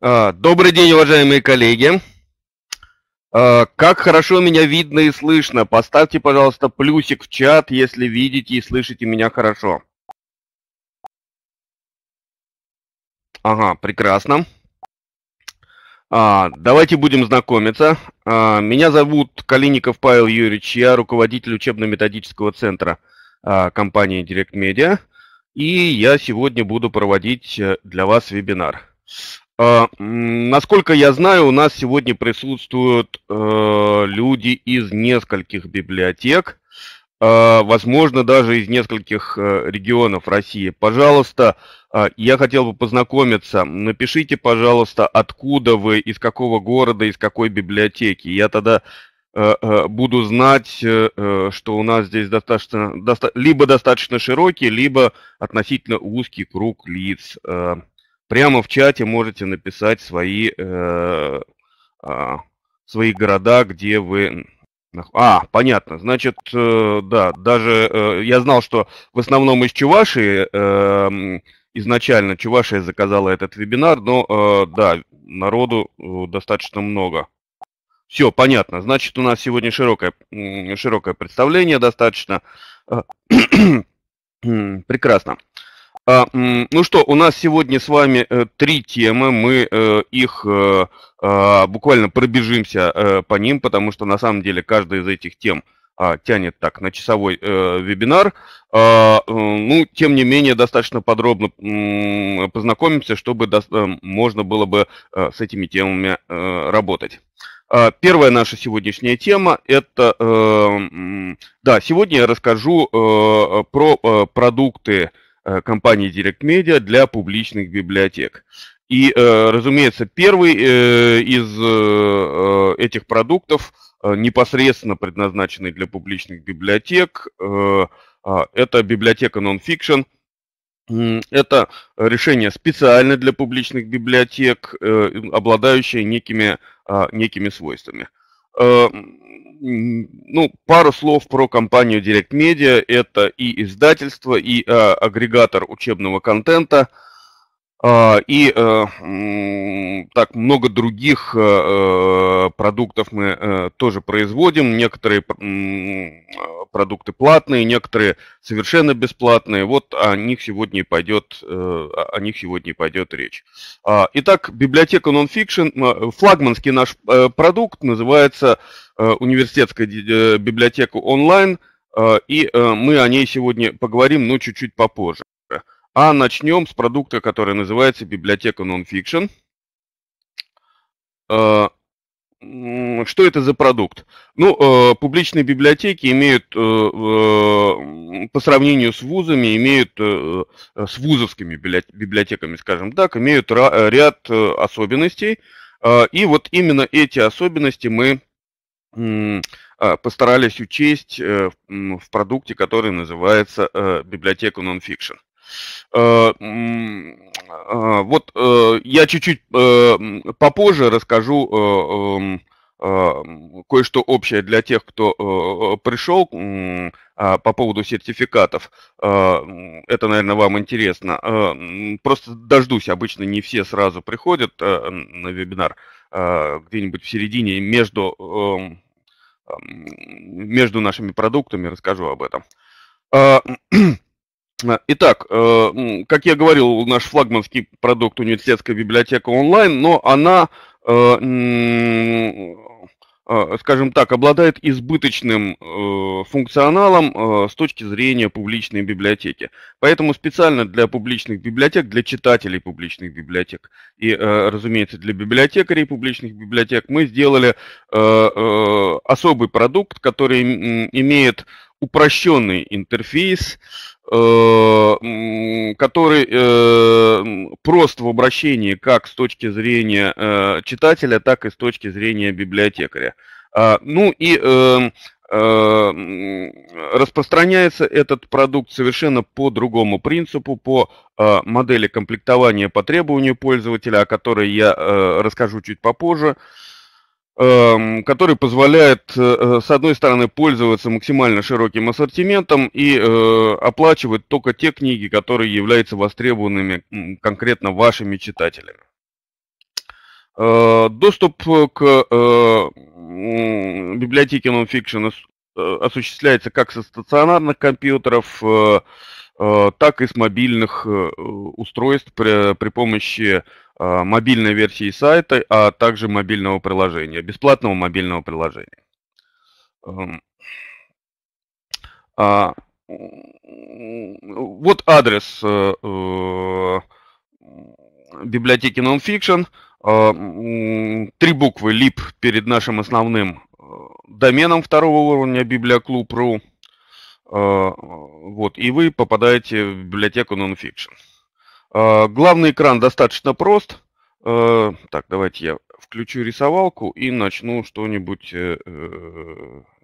А, добрый день, уважаемые коллеги. А, как хорошо меня видно и слышно. Поставьте, пожалуйста, плюсик в чат, если видите и слышите меня хорошо. Ага, прекрасно. А, давайте будем знакомиться. А, меня зовут Калиников Павел Юрьевич, я руководитель учебно-методического центра а, компании Direct Media, и я сегодня буду проводить э, для вас вебинар. А, насколько я знаю, у нас сегодня присутствуют э, люди из нескольких библиотек, а, возможно, даже из нескольких э, регионов России. Пожалуйста, а, я хотел бы познакомиться. Напишите, пожалуйста, откуда вы, из какого города, из какой библиотеки. Я тогда э, буду знать, что у нас здесь достаточно, либо достаточно широкий, либо относительно узкий круг лиц. Прямо в чате можете написать свои, э, э, свои города, где вы... А, понятно. Значит, э, да, даже э, я знал, что в основном из Чувашии э, изначально Чувашия заказала этот вебинар, но э, да, народу э, достаточно много. Все, понятно. Значит, у нас сегодня широкое, широкое представление достаточно. Э, прекрасно. А, ну что, у нас сегодня с вами э, три темы, мы э, их э, а, буквально пробежимся по ним, потому что на самом деле каждая из этих тем а, тянет так на часовой вебинар. Ну, тем не менее, достаточно подробно познакомимся, чтобы можно было бы с этими темами работать. Первая наша сегодняшняя тема – это, да, сегодня я расскажу про продукты, Э, компании Direct Media для публичных библиотек. И, э, разумеется, первый э, из этих продуктов, непосредственно предназначенный для публичных библиотек, а, это библиотека Nonfiction. Это решение специально для публичных библиотек, обладающее некими, а, некими свойствами. Э, ну, пару слов про компанию Direct Media. Это и издательство, и э, агрегатор учебного контента – а, и э, так много других э, э, продуктов мы тоже производим. Некоторые продукты платные, некоторые совершенно бесплатные. Вот о них сегодня и пойдет, о них сегодня и пойдет речь. А, итак, библиотека Nonfiction, флагманский наш продукт называется университетская библиотека онлайн, и мы о ней сегодня поговорим, но чуть-чуть попозже. А начнем с продукта, который называется библиотека Nonfiction. Э, что это за продукт? Ну, э, публичные библиотеки имеют, э, по сравнению с вузами, имеют, с вузовскими библиотеками, скажем так, имеют ряд особенностей. И вот именно эти особенности мы постарались учесть в продукте, который называется библиотека Nonfiction. Э, э, вот э, я чуть-чуть попозже расскажу эм, кое-что общее для тех, кто пришел а, по поводу сертификатов. Это, наверное, вам интересно. Просто дождусь, обычно не все сразу приходят на вебинар где-нибудь в середине между, между нашими продуктами, расскажу об этом. А, итак, э, как я говорил, наш флагманский продукт университетская библиотека онлайн, но она, э, э, скажем так, обладает избыточным функционалом с точки зрения публичной библиотеки. Поэтому специально для публичных библиотек, для читателей публичных библиотек и, разумеется, для библиотекарей публичных библиотек мы сделали особый продукт, который имеет упрощенный интерфейс, Э, который э, прост в обращении как с точки зрения э, читателя, так и с точки зрения библиотекаря. А, ну и эм, распространяется этот продукт совершенно по другому принципу, по модели комплектования по требованию пользователя, о которой я расскажу чуть попозже. Эм, который позволяет, э, э, с одной стороны, пользоваться максимально широким ассортиментом и э, оплачивать только те книги, которые являются востребованными конкретно вашими читателями. Доступ к библиотеке нонфикшн осуществляется как со стационарных компьютеров, Э, так и с мобильных э, устройств при, при помощи э, мобильной версии сайта, а также мобильного приложения, бесплатного мобильного приложения. Эм, а, вот адрес библиотеки Nonfiction. Три буквы lip перед нашим основным доменом второго уровня библиоклуб.ру. Э, вот, и вы попадаете в библиотеку Nonfiction. Э, главный экран достаточно прост. Э, так, давайте я включу рисовалку и начну что-нибудь...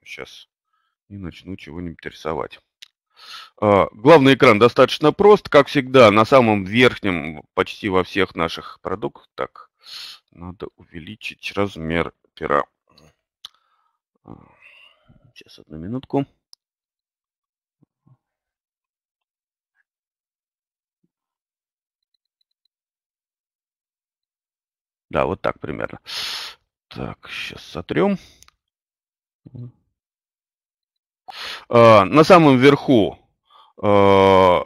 Сейчас. И начну чего-нибудь рисовать. Главный экран достаточно прост, как всегда, на самом верхнем почти во всех наших продуктах. Так, надо увеличить размер пера. Сейчас, одну минутку. Да, вот так примерно. Так, сейчас сотрем. А, на самом верху а,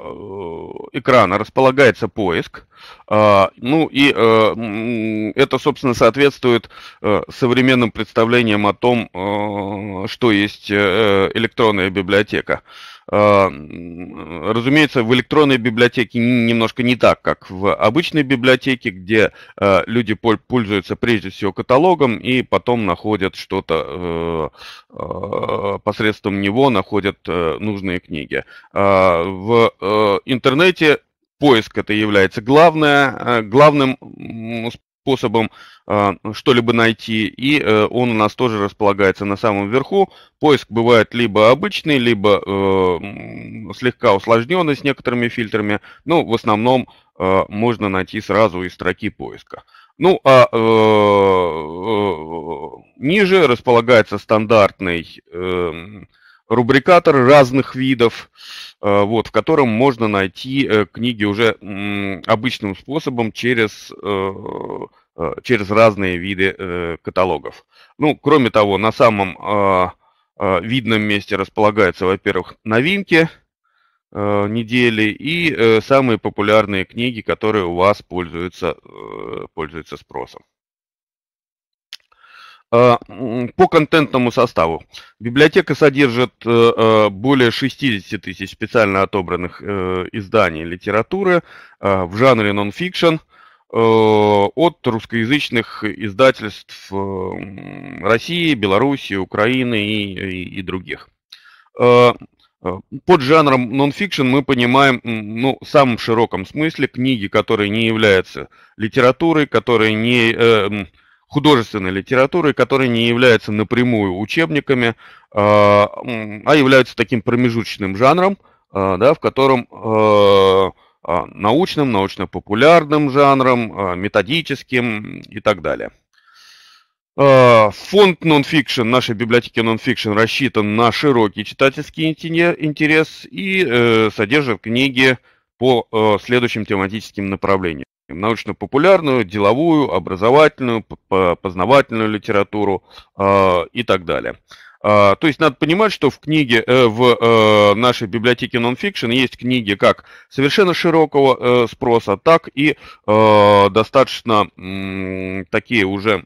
экрана располагается поиск. А, ну и э, это, собственно, соответствует э, современным представлениям о том, э, что есть электронная библиотека. А, разумеется, в электронной библиотеке немножко не так, как в обычной библиотеке, где а, люди пользуются прежде всего каталогом и потом находят что-то э, а, посредством него, находят э, нужные книги. В э, интернете поиск это является главное, главным способом э, что-либо найти, и э, он у нас тоже располагается на самом верху. Поиск бывает либо обычный, либо э, слегка усложненный с некоторыми фильтрами, но ну, в основном можно найти сразу из строки поиска. Ну, а э, э, ниже располагается стандартный... Э, рубрикатор разных видов, э, вот, в котором можно найти э, книги уже обычным способом через, э, через разные виды каталогов. Ну, кроме того, на самом видном месте располагаются, во-первых, новинки недели и самые популярные книги, которые у вас пользуются, пользуются спросом. Э, по контентному составу. Библиотека содержит э, э, более 60 тысяч специально отобранных изданий литературы в жанре нон-фикшн от русскоязычных издательств России, Белоруссии, Украины и, и, и других. Под жанром нон-фикшн мы понимаем, ну, в самом широком смысле, книги, которые не являются литературой, которые не художественной литературы, которые не являются напрямую учебниками, а, а являются таким промежуточным жанром, а, да, в котором а, научным, научно-популярным жанром, методическим и так далее. Фонд нонфикшн нашей библиотеки нонфикшн рассчитан на широкий читательский интерес и э, содержит книги по э, следующим тематическим направлениям научно-популярную, деловую, образовательную, познавательную литературу а, и так далее. А, то есть надо понимать, что в книге, э, в э, нашей библиотеке нонфикшн есть книги как совершенно широкого э, спроса, так и достаточно такие уже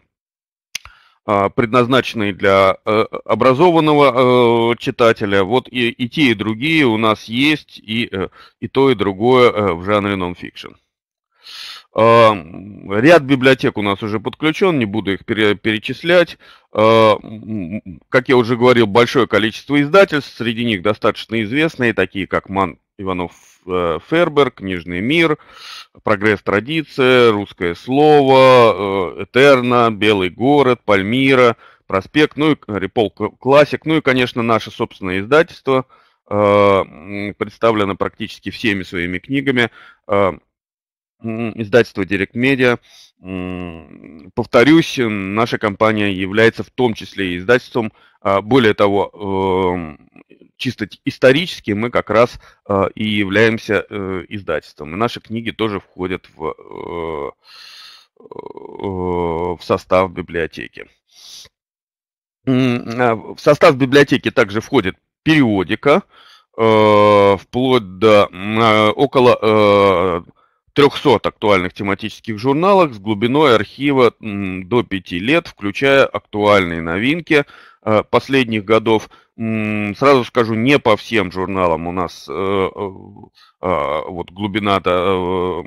а, предназначенные для образованного читателя. Вот и, и те, и другие у нас есть, и, и то, и другое в жанре нонфикшн. Э, ряд библиотек у нас уже подключен, не буду их перечислять. Э, как я уже говорил, большое количество издательств, среди них достаточно известные, такие как Ман Иванов э, Фербер, Книжный мир, Прогресс традиция, Русское слово, Этерна, Белый город, Пальмира, Проспект, ну и Репол Классик, ну и, конечно, наше собственное издательство, представлено практически всеми своими книгами издательство Direct Media. Повторюсь, наша компания является в том числе и издательством. А, более того, эм, чисто исторически мы как раз а, и являемся э, издательством. И наши книги тоже входят в, э, э, в состав библиотеки. А, в состав библиотеки также входит периодика, вплоть до около 300 актуальных тематических журналах с глубиной архива до 5 лет, включая актуальные новинки э, последних годов. Сразу скажу, не по всем журналам у нас э, э, вот глубина-то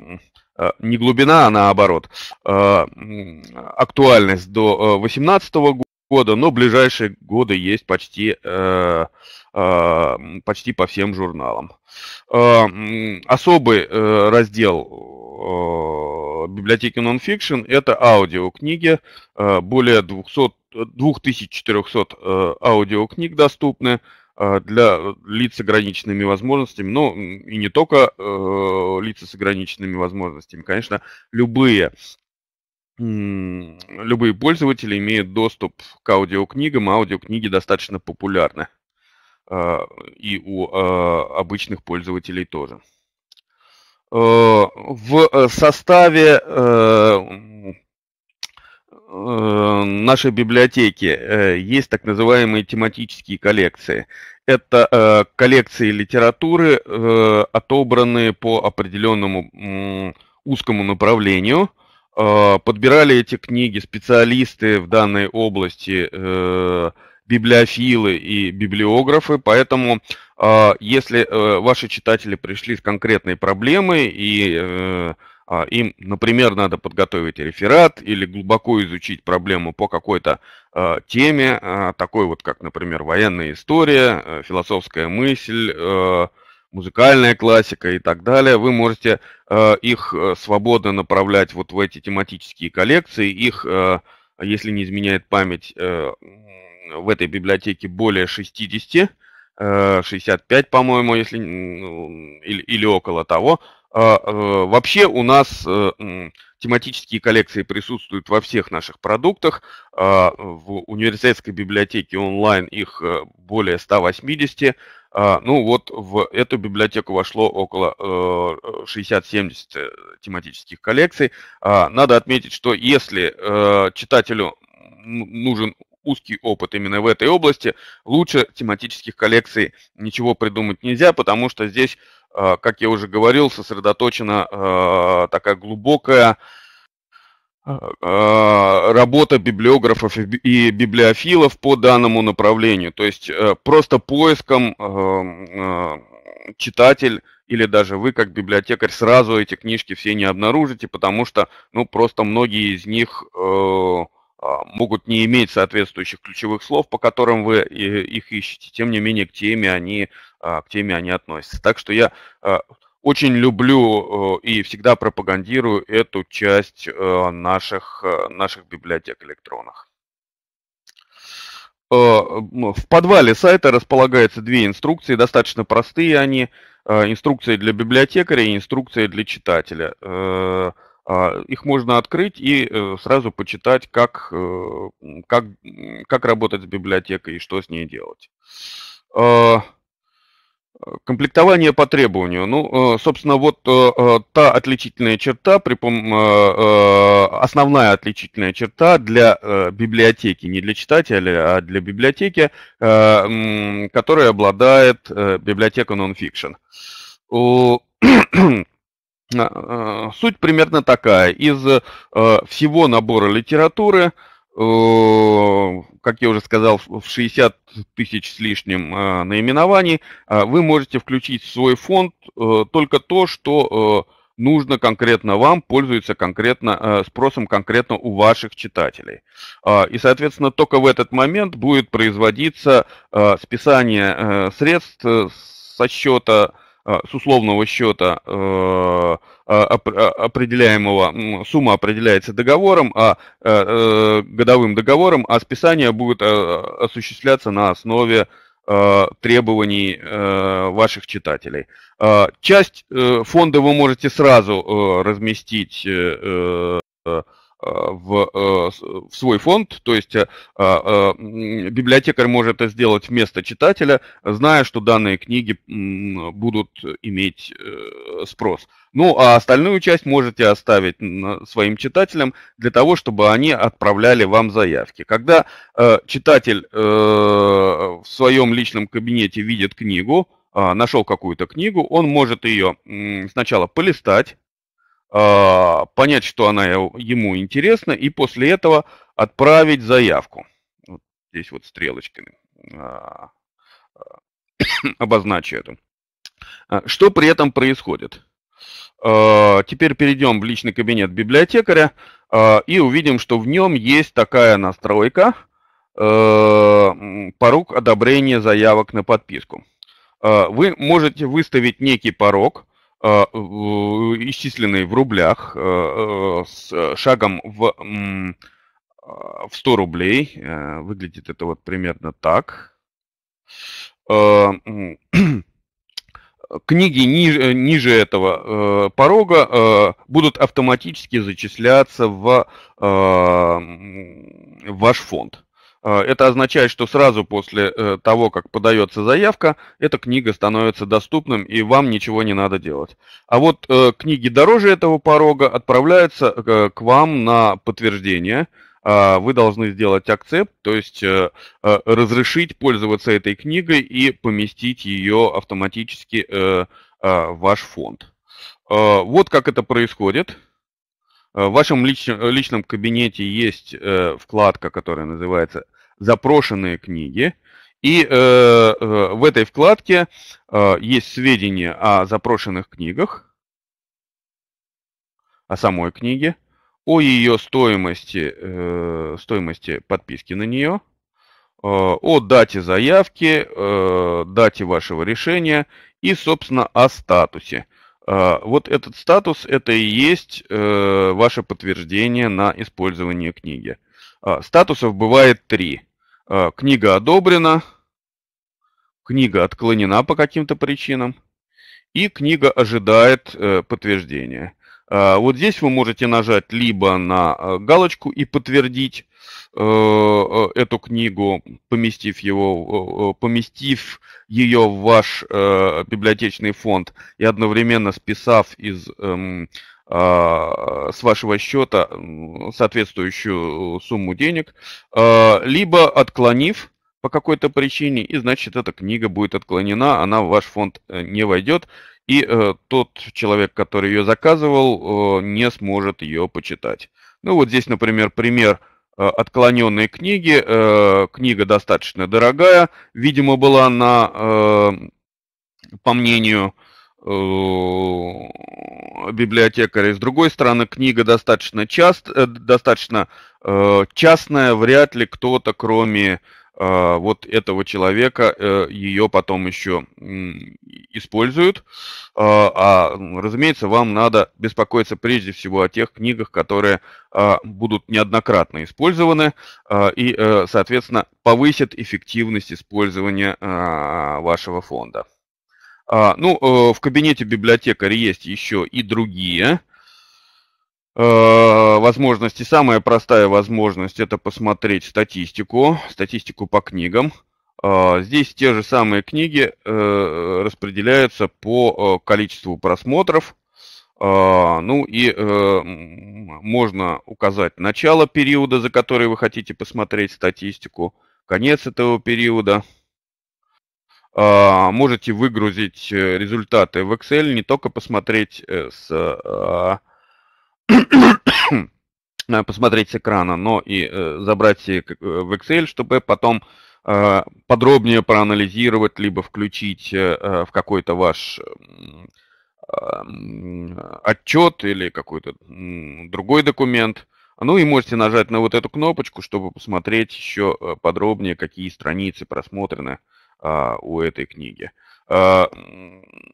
не глубина, а наоборот, актуальность до 2018 года, но ближайшие годы есть почти почти по всем журналам. Э, особый э, раздел э, библиотеки Nonfiction – это аудиокниги. Более 200, 2400 аудиокниг доступны для лиц с ограниченными возможностями, но и не только э, лица с ограниченными возможностями, конечно, любые любые пользователи имеют доступ к аудиокнигам, аудиокниги достаточно популярны а, и у а, обычных пользователей тоже. Э, в э, составе э, нашей библиотеки есть так называемые тематические коллекции. Это коллекции литературы, отобранные по определенному узкому направлению. Подбирали эти книги специалисты в данной области библиофилы и библиографы, поэтому а, если э, ваши читатели пришли с конкретной проблемой и э, а, им, например, надо подготовить реферат или глубоко изучить проблему по какой-то а, теме, такой вот как, например, военная история, э, философская мысль, музыкальная классика и так далее, вы можете э, их свободно направлять вот в эти тематические коллекции, их, э, если не изменяет память, э, в этой библиотеке более 60, 65, э, по-моему, если ну, или, или около того. А, э, вообще у нас э, тематические коллекции присутствуют во всех наших продуктах. А, в университетской библиотеке онлайн их более 180. А, ну вот в эту библиотеку вошло около 60-70 тематических коллекций. Надо отметить, что если читателю нужен узкий опыт именно в этой области, лучше тематических коллекций ничего придумать нельзя, потому что здесь, э, как я уже говорил, сосредоточена э, такая глубокая э, работа библиографов и библиофилов по данному направлению. То есть просто поиском читатель или даже вы как библиотекарь сразу эти книжки все не обнаружите, потому что ну просто многие из них а, могут не иметь соответствующих ключевых слов, по которым вы э, их ищете, тем не менее к теме они, а, к теме они относятся. Так что я а, очень люблю и всегда пропагандирую эту часть э, наших, э, наших библиотек электронных. В подвале сайта располагаются две инструкции, достаточно простые они. Инструкция для библиотекаря и инструкция для читателя. А, их можно открыть и э, сразу почитать, как, э, как, как работать с библиотекой и что с ней делать. А, комплектование по требованию. Ну, э, собственно, вот та отличительная черта, основная отличительная черта для библиотеки, не для читателя, а для библиотеки, которая обладает библиотека нонфикшн. Э, э, суть примерно такая. Из э, всего набора литературы, как я уже сказал, в 60 тысяч с лишним наименований, вы можете включить в свой фонд только то, что нужно конкретно вам, пользуется конкретно спросом конкретно у ваших читателей. И, соответственно, только в этот момент будет производиться списание средств со счета Э, с условного счета э, э, определяемого, сумма определяется договором, а годовым договором, а списание будет осуществляться на основе требований ваших читателей. Часть фонда вы можете сразу разместить Э, в, э, в свой фонд, то есть э, библиотекарь может это сделать вместо читателя, зная, что данные книги будут иметь спрос. Ну, а остальную часть можете оставить своим читателям для того, чтобы они отправляли вам заявки. Когда читатель в своем личном кабинете видит книгу, а, нашел какую-то книгу, он может ее сначала полистать, а, понять, что она ему интересна, и после этого отправить заявку. Вот здесь вот стрелочками а, а, обозначу это. Что при этом происходит? Теперь перейдем в личный кабинет библиотекаря и увидим, что в нем есть такая настройка порог одобрения заявок на подписку. Вы можете выставить некий порог, Э, э, исчисленный в рублях э, с шагом в, в 100 рублей. Выглядит это вот примерно так. Книги ниже, ниже этого порога будут автоматически зачисляться в ваш фонд. Э, это означает, что сразу после э, того, как подается заявка, эта книга становится доступным, и вам ничего не надо делать. А вот э, книги дороже этого порога отправляются к вам на подтверждение. А, вы должны сделать акцепт, то есть разрешить пользоваться этой книгой и поместить ее автоматически в ваш фонд. Вот как это происходит. В вашем лич, личном кабинете есть вкладка, которая называется запрошенные книги. И э, э, в этой вкладке э, есть сведения о запрошенных книгах, о самой книге, о ее стоимости, э, стоимости подписки на нее, э, о дате заявки, э, дате вашего решения и, собственно, о статусе. Э, вот этот статус – это и есть э, ваше подтверждение на использование книги. Э, статусов бывает три – Э, книга одобрена, книга отклонена по каким-то причинам, и книга ожидает э, подтверждения. Э, вот здесь вы можете нажать либо на галочку и подтвердить эту книгу, поместив, его, поместив ее в ваш библиотечный фонд и одновременно списав из эм, а, с вашего счета соответствующую сумму денег, а, либо отклонив по какой-то причине, и значит эта книга будет отклонена, она в ваш фонд э, не войдет, и э, тот человек, который ее заказывал, не сможет ее почитать. Ну вот здесь, например, пример э, отклоненной книги. книга достаточно дорогая, видимо, была на, по мнению Э, библиотекаря. И с другой стороны, книга достаточно, част, э, достаточно э, частная, вряд ли кто-то, кроме вот этого человека, ее потом еще используют. а, разумеется, вам надо беспокоиться прежде всего о тех книгах, которые будут неоднократно использованы и, соответственно, повысят эффективность использования вашего фонда. А, ну, э, в кабинете библиотекаря есть еще и другие э, возможности. Самая простая возможность – это посмотреть статистику, статистику по книгам. А, здесь те же самые книги э, распределяются по количеству просмотров. А, ну и можно указать начало периода, за который вы хотите посмотреть статистику, конец этого периода – а, можете выгрузить э, результаты в Excel, не только посмотреть э, с а, посмотреть с экрана, но и э, забрать в Excel, чтобы потом а, подробнее проанализировать, либо включить в какой-то ваш отчет или какой-то другой документ. Ну и можете нажать на вот эту кнопочку, чтобы посмотреть еще подробнее, какие страницы просмотрены. А, у этой книги. А,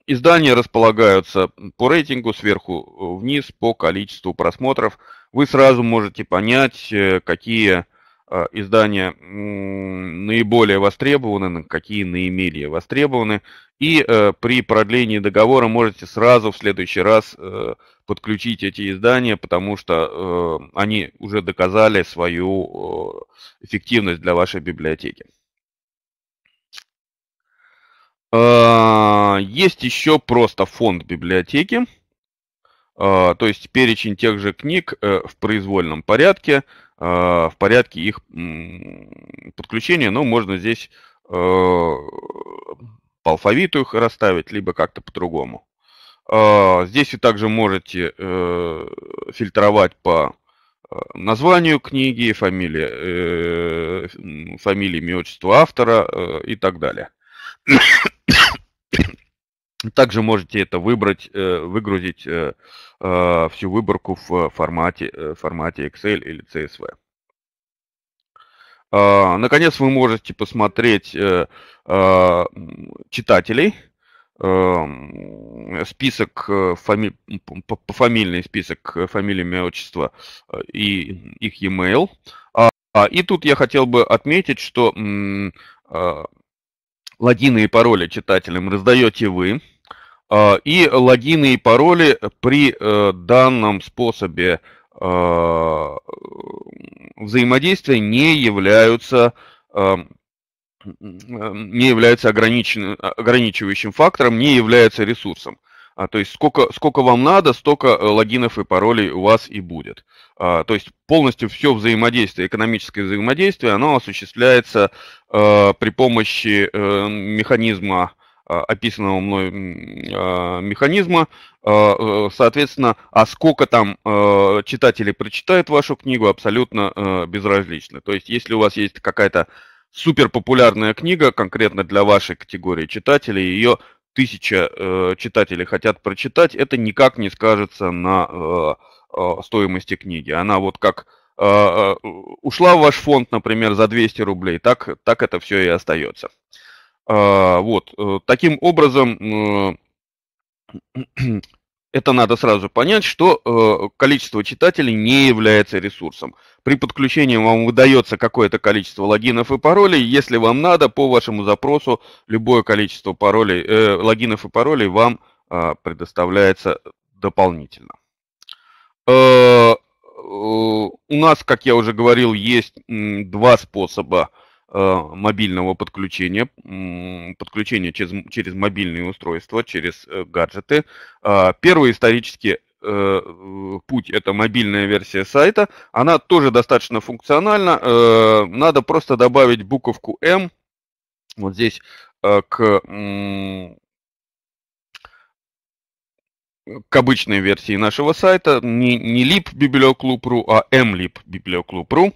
издания располагаются по рейтингу сверху вниз по количеству просмотров. Вы сразу можете понять, э, какие а, издания наиболее востребованы, какие наименее востребованы. И э, при продлении договора можете сразу в следующий раз э, подключить эти издания, потому что они уже доказали свою эффективность для вашей библиотеки. А, есть еще просто фонд библиотеки, а, то есть перечень тех же книг э, в произвольном порядке, а, в порядке их подключения, но ну, можно здесь э, по алфавиту их расставить, либо как-то по-другому. Здесь вы также можете э, фильтровать по названию книги, фамилии, фамилии имя, отчество автора и так далее. Также можете это выбрать, э, выгрузить э, э, всю выборку в формате, формате Excel или CSV. А, наконец, вы можете посмотреть а, читателей, эм, список фами... пофамильный список фамилии, имя, отчество и их e-mail. А, и тут я хотел бы отметить, что логины и пароли читателям раздаете вы. А, и логины и пароли при э, данном способе а, взаимодействия не являются а, не является ограничивающим фактором, не является ресурсом. А, то есть сколько, сколько вам надо, столько э, логинов и паролей у вас и будет. А, то есть полностью все взаимодействие, экономическое взаимодействие, оно осуществляется э, при помощи э, механизма, э, описанного мной э, механизма. Э, э, соответственно, а сколько там э, читателей прочитают вашу книгу, абсолютно э, безразлично. То есть если у вас есть какая-то супер популярная книга конкретно для вашей категории читателей, ее тысяча э, читателей хотят прочитать, это никак не скажется на э, э, стоимости книги. Она вот как э, э ушла в ваш фонд, например, за 200 рублей, так, так это все и остается. Э, а, вот, э, таким образом... Э, это надо сразу понять, что э, количество читателей не является ресурсом. При подключении вам выдается какое-то количество логинов и паролей. Если вам надо, по вашему запросу любое количество паролей, э, логинов и паролей вам э, предоставляется дополнительно. Э, э, у нас, как я уже говорил, есть э, два способа э, Э, мобильного подключения, подключения через, через мобильные устройства, через э, гаджеты. А, первый исторически э, путь это мобильная версия сайта. Она тоже достаточно функциональна. Надо просто добавить буковку М вот здесь к к обычной версии нашего сайта, не, не lib biblioclub.ru, а mlib biblioclub.ru.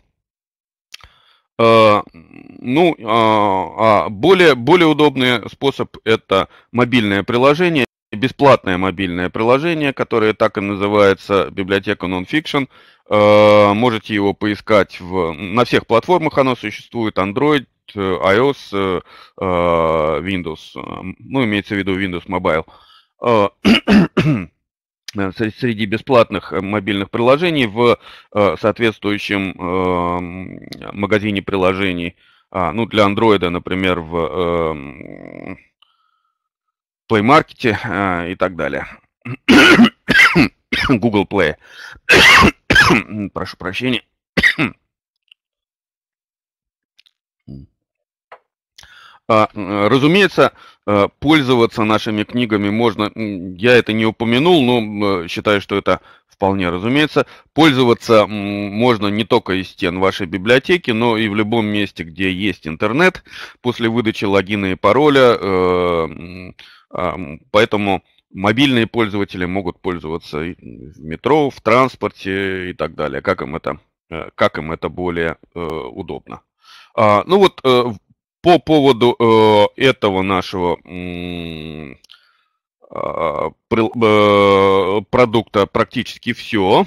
Э, ну, а, а более, более удобный способ – это мобильное приложение, бесплатное мобильное приложение, которое так и называется «Библиотека Nonfiction». Э, можете его поискать в, на всех платформах, оно существует, Android, э, iOS, Windows, ну, имеется в виду Windows Mobile. среди бесплатных э, мобильных приложений в э, соответствующем э, магазине приложений. А, ну, для Android, например, в эм, Play Market и так далее. Google Play. Прошу прощения. А, разумеется, Э, пользоваться нашими книгами можно, я это не упомянул, но э, считаю, что это вполне разумеется. Пользоваться можно не только из стен вашей библиотеки, но и в любом месте, где есть интернет, после выдачи логина и пароля. Э, поэтому мобильные пользователи могут пользоваться в метро, в транспорте и так далее, как им это, как им это более удобно. А, ну вот по поводу э, этого нашего э, э, продукта практически все.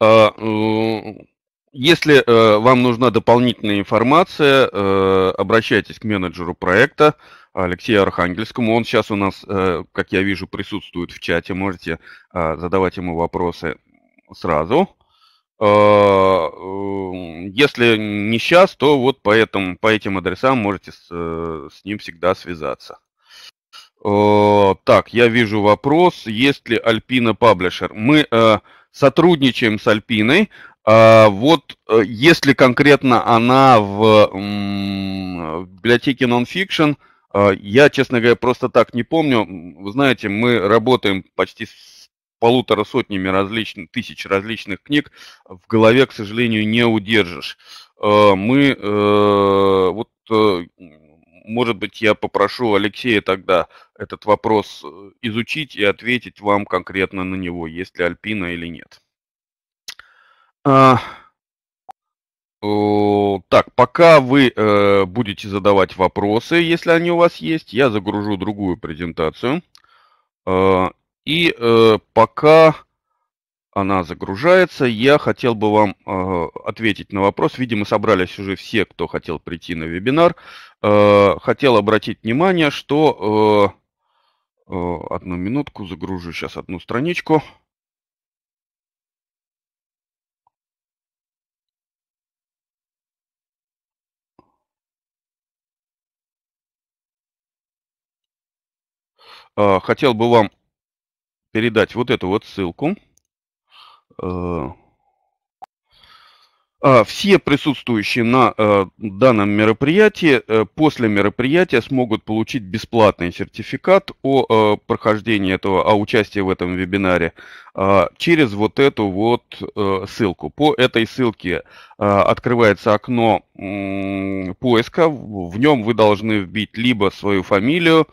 А, э, если э, вам нужна дополнительная информация, э, обращайтесь к менеджеру проекта Алексею Архангельскому. Он сейчас у нас, как я вижу, присутствует в чате. Можете задавать ему вопросы сразу. Э, э, если не сейчас, то вот по, этому, по этим адресам можете с, э, с ним всегда связаться. Так, я вижу вопрос, есть ли Альпина паблишер. Мы сотрудничаем с Альпиной. Вот если конкретно она в, в библиотеке Nonfiction, я, честно говоря, просто так не помню. Вы знаете, мы работаем почти с полутора сотнями различных, тысяч различных книг в голове, к сожалению, не удержишь. Э, мы э, вот э, может быть, я попрошу Алексея тогда этот вопрос изучить и ответить вам конкретно на него, есть ли Альпина или нет. А. так, пока вы э, будете задавать вопросы, если они у вас есть, я загружу другую презентацию. Э, и э, пока она загружается, я хотел бы вам э, ответить на вопрос. Видимо, собрались уже все, кто хотел прийти на вебинар. Э, хотел обратить внимание, что... Э, э одну минутку, загружу сейчас одну страничку. Э, хотел бы вам передать вот эту вот ссылку. Э, а, все присутствующие на э, данном мероприятии э, после мероприятия смогут получить бесплатный сертификат о прохождении этого, о участии в этом вебинаре через вот эту вот ссылку. По этой ссылке открывается окно поиска. В нем вы должны вбить либо свою фамилию,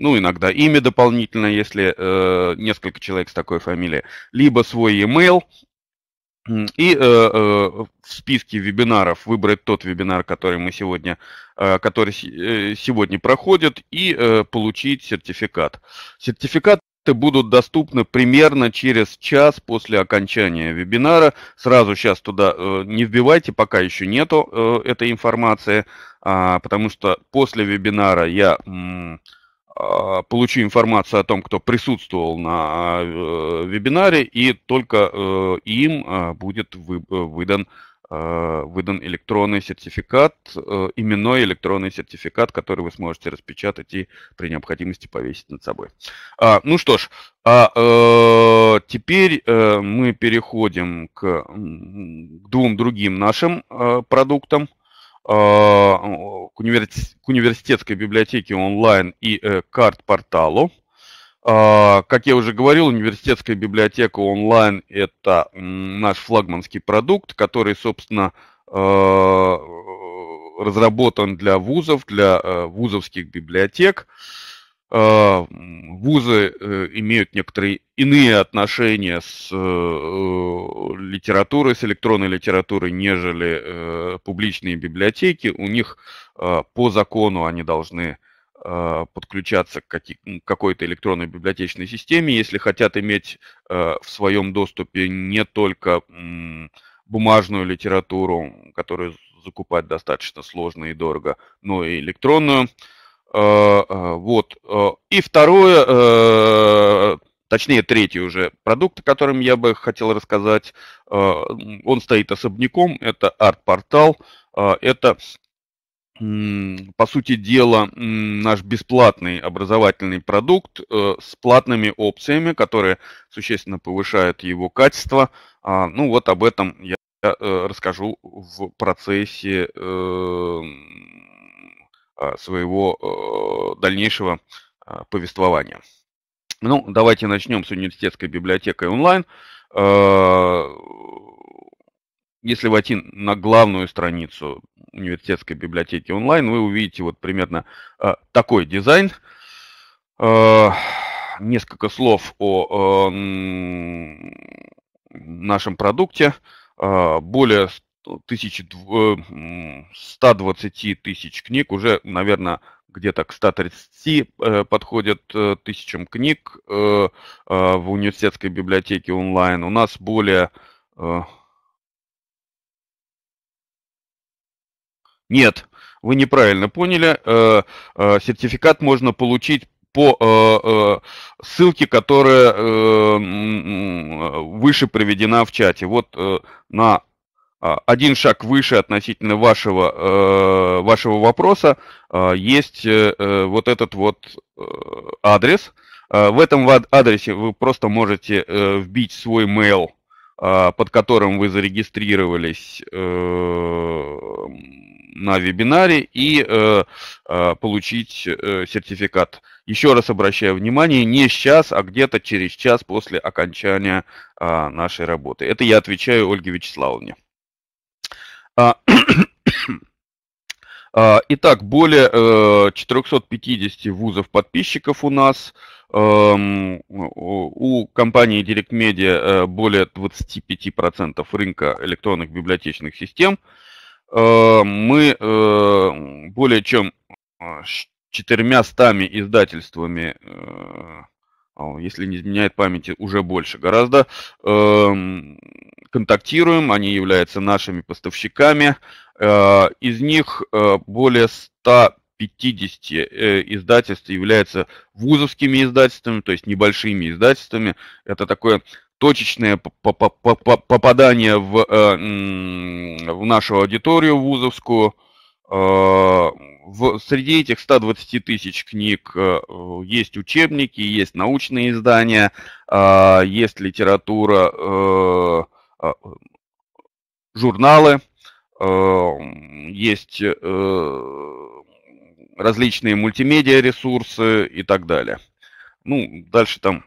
ну, иногда имя дополнительно, если э, несколько человек с такой фамилией, либо свой e-mail, и э, э, в списке вебинаров выбрать тот вебинар, который мы сегодня, э, который э, сегодня проходит, и э, получить сертификат. Сертификаты будут доступны примерно через час после окончания вебинара. Сразу сейчас туда э, не вбивайте, пока еще нету э, этой информации, э, потому что после вебинара я а, получу информацию о том, кто присутствовал на э, вебинаре, и только э, им э, будет выдан, выдан электронный сертификат, именной электронный сертификат, который вы сможете распечатать и при необходимости повесить над собой. А, ну что ж, а теперь мы переходим к двум другим нашим продуктам – Э, к университетской библиотеке онлайн и э, карт-порталу. Э, как я уже говорил, университетская библиотека онлайн – это наш флагманский продукт, который, собственно, разработан для вузов, для вузовских библиотек. А, вузы э, имеют некоторые иные отношения с э, э, литературой, с электронной литературой, нежели публичные библиотеки. У них а, по закону они должны а, подключаться к какой-то электронной библиотечной системе, если хотят иметь в своем доступе не только бумажную литературу, которую закупать достаточно сложно и дорого, но и электронную Э, э, вот. Э, и второе, точнее третий уже продукт, о котором я бы хотел рассказать, он стоит особняком, это арт-портал, это по сути дела, наш бесплатный образовательный продукт с платными опциями, которые существенно повышают его качество. А, ну вот об этом я расскажу в процессе а, своего э, дальнейшего а, повествования. Ну, давайте начнем с университетской библиотекой онлайн. А, если войти на главную страницу университетской библиотеки онлайн, вы увидите вот примерно такой дизайн. Несколько слов о нашем продукте. Более тысяч, 120 тысяч книг, уже, наверное, где-то к 130 э, подходят э, тысячам книг э, в университетской библиотеке онлайн. У нас более... Нет, вы неправильно поняли. Сертификат можно получить по э, э, ссылке, которая э, выше приведена в чате. Вот э, на а, один шаг выше относительно вашего, э, вашего вопроса э, есть э, вот этот вот адрес. В этом адресе вы просто можете вбить свой mail, под которым вы зарегистрировались на вебинаре и получить сертификат. Еще раз обращаю внимание, не сейчас, а где-то через час после окончания нашей работы. Это я отвечаю Ольге Вячеславовне. А, а, итак, более 450 э, вузов подписчиков у нас. Эм, у компании Direct Media э, более 25% рынка электронных библиотечных систем. Э, мы более чем четырьмя стами издательствами если не изменяет памяти, уже больше. Гораздо э, контактируем, они являются нашими поставщиками. Э, из них э, более 150 э, издательств являются вузовскими издательствами, то есть небольшими издательствами. Это такое точечное попадание в, э, в нашу аудиторию вузовскую – Э, в, среди этих 120 тысяч книг э, есть учебники, есть научные издания, э, есть литература, журналы, есть различные мультимедиа ресурсы и так далее. Ну, дальше там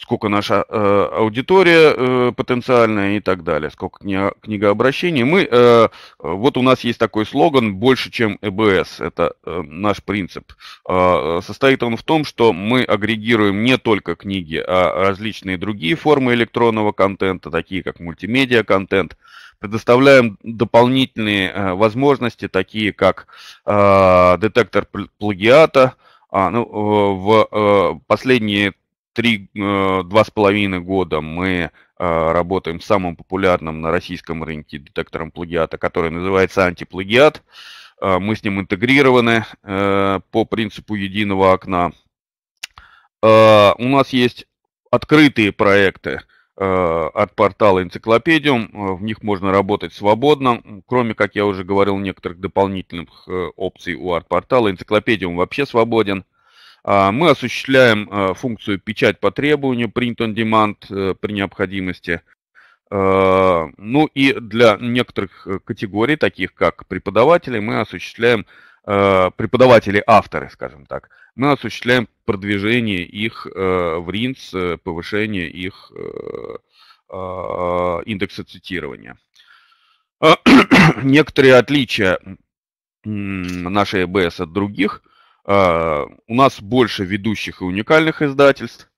сколько наша э, аудитория э, потенциальная и так далее, сколько кни- книгообращений. Мы, э, вот у нас есть такой слоган «Больше, чем ЭБС». Это э, наш принцип. А, э, состоит он в том, что мы агрегируем не только книги, а различные другие формы электронного контента, такие как мультимедиа-контент, предоставляем дополнительные э, возможности, такие как э, детектор плагиата, а, ну, э, в э, последние три, э, два с половиной года мы э, работаем с самым популярным на российском рынке детектором плагиата, который называется антиплагиат. Э, мы с ним интегрированы по принципу единого окна. У нас есть открытые проекты от портала Энциклопедиум. В них можно работать свободно, кроме, как я уже говорил, некоторых дополнительных опций у арт-портала. Энциклопедиум вообще свободен. А, мы осуществляем а, функцию печать по требованию, print on demand э, при необходимости. А, ну и для некоторых э, категорий, таких как преподаватели, мы осуществляем преподаватели-авторы, скажем так, мы осуществляем продвижение их э, в РИНС, повышение их индекса цитирования. Некоторые отличия нашей ЭБС от других а, у нас больше ведущих и уникальных издательств.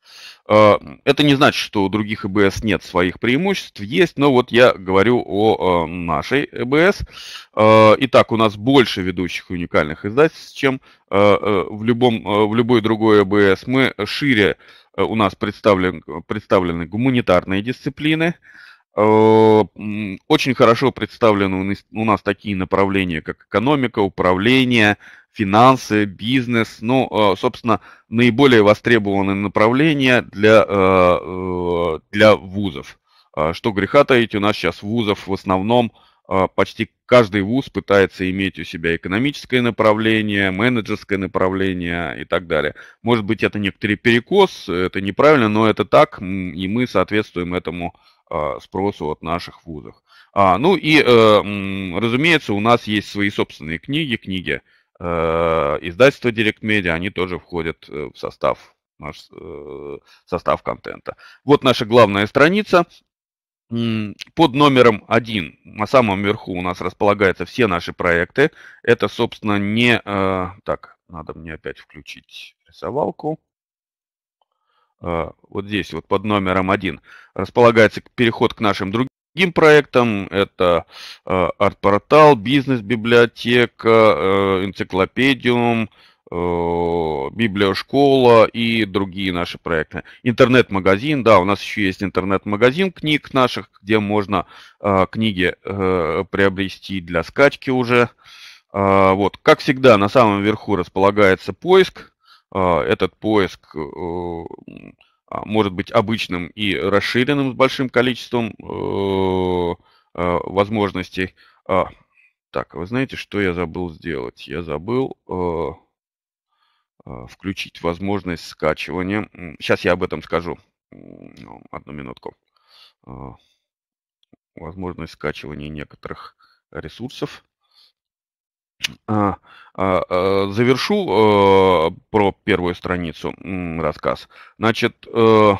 А, это не значит, что у других ЭБС нет своих преимуществ, есть, но вот я говорю о нашей ЭБС. А, итак, у нас больше ведущих и уникальных издательств, чем в, любом, в любой другой ЭБС. Мы шире, у нас представлен, представлены гуманитарные дисциплины, очень хорошо представлены у нас такие направления, как экономика, управление, финансы, бизнес, ну, э, собственно, наиболее востребованные направления для, э, э, для вузов. Что греха таить, у нас сейчас вузов в основном почти каждый вуз пытается иметь у себя экономическое направление, менеджерское направление и так далее. Может быть, это некоторый перекос, это неправильно, но это так, и мы соответствуем этому спросу от наших вузов. А, ну и, разумеется, у нас есть свои собственные книги, книги Э, издательство Direct Media, они тоже входят э, в состав, наш, э, состав контента. Вот наша главная страница. Под номером 1 на самом верху у нас располагаются все наши проекты. Это, собственно, не... Так, надо мне опять включить рисовалку вот здесь, вот под номером 1, располагается переход к нашим другим другим проектам. Это э, арт-портал, бизнес-библиотека, э, энциклопедиум, э, библиошкола и другие наши проекты. Интернет-магазин, да, у нас еще есть интернет-магазин книг наших, где можно э, книги приобрести для скачки уже. вот, как всегда, на самом верху располагается поиск. этот поиск а, может быть обычным и расширенным с большим количеством э, э, возможностей. А, так, вы знаете, что я забыл сделать? Я забыл э, включить возможность скачивания. Сейчас я об этом скажу. Ну, одну минутку. Возможность скачивания некоторых ресурсов. А, а, а, завершу э, про первую страницу рассказ. Значит, э,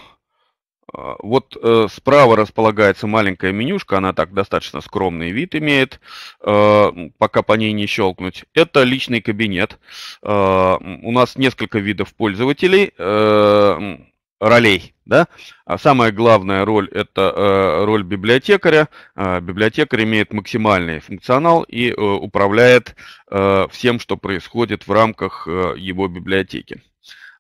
вот э, справа располагается маленькая менюшка, она так достаточно скромный вид имеет, э, пока по ней не щелкнуть. Это личный кабинет. Э, у нас несколько видов пользователей. Э, ролей. Да? А самая главная роль – это э, роль библиотекаря. Э, библиотекарь имеет максимальный функционал и э, управляет э, всем, что происходит в рамках э, его библиотеки.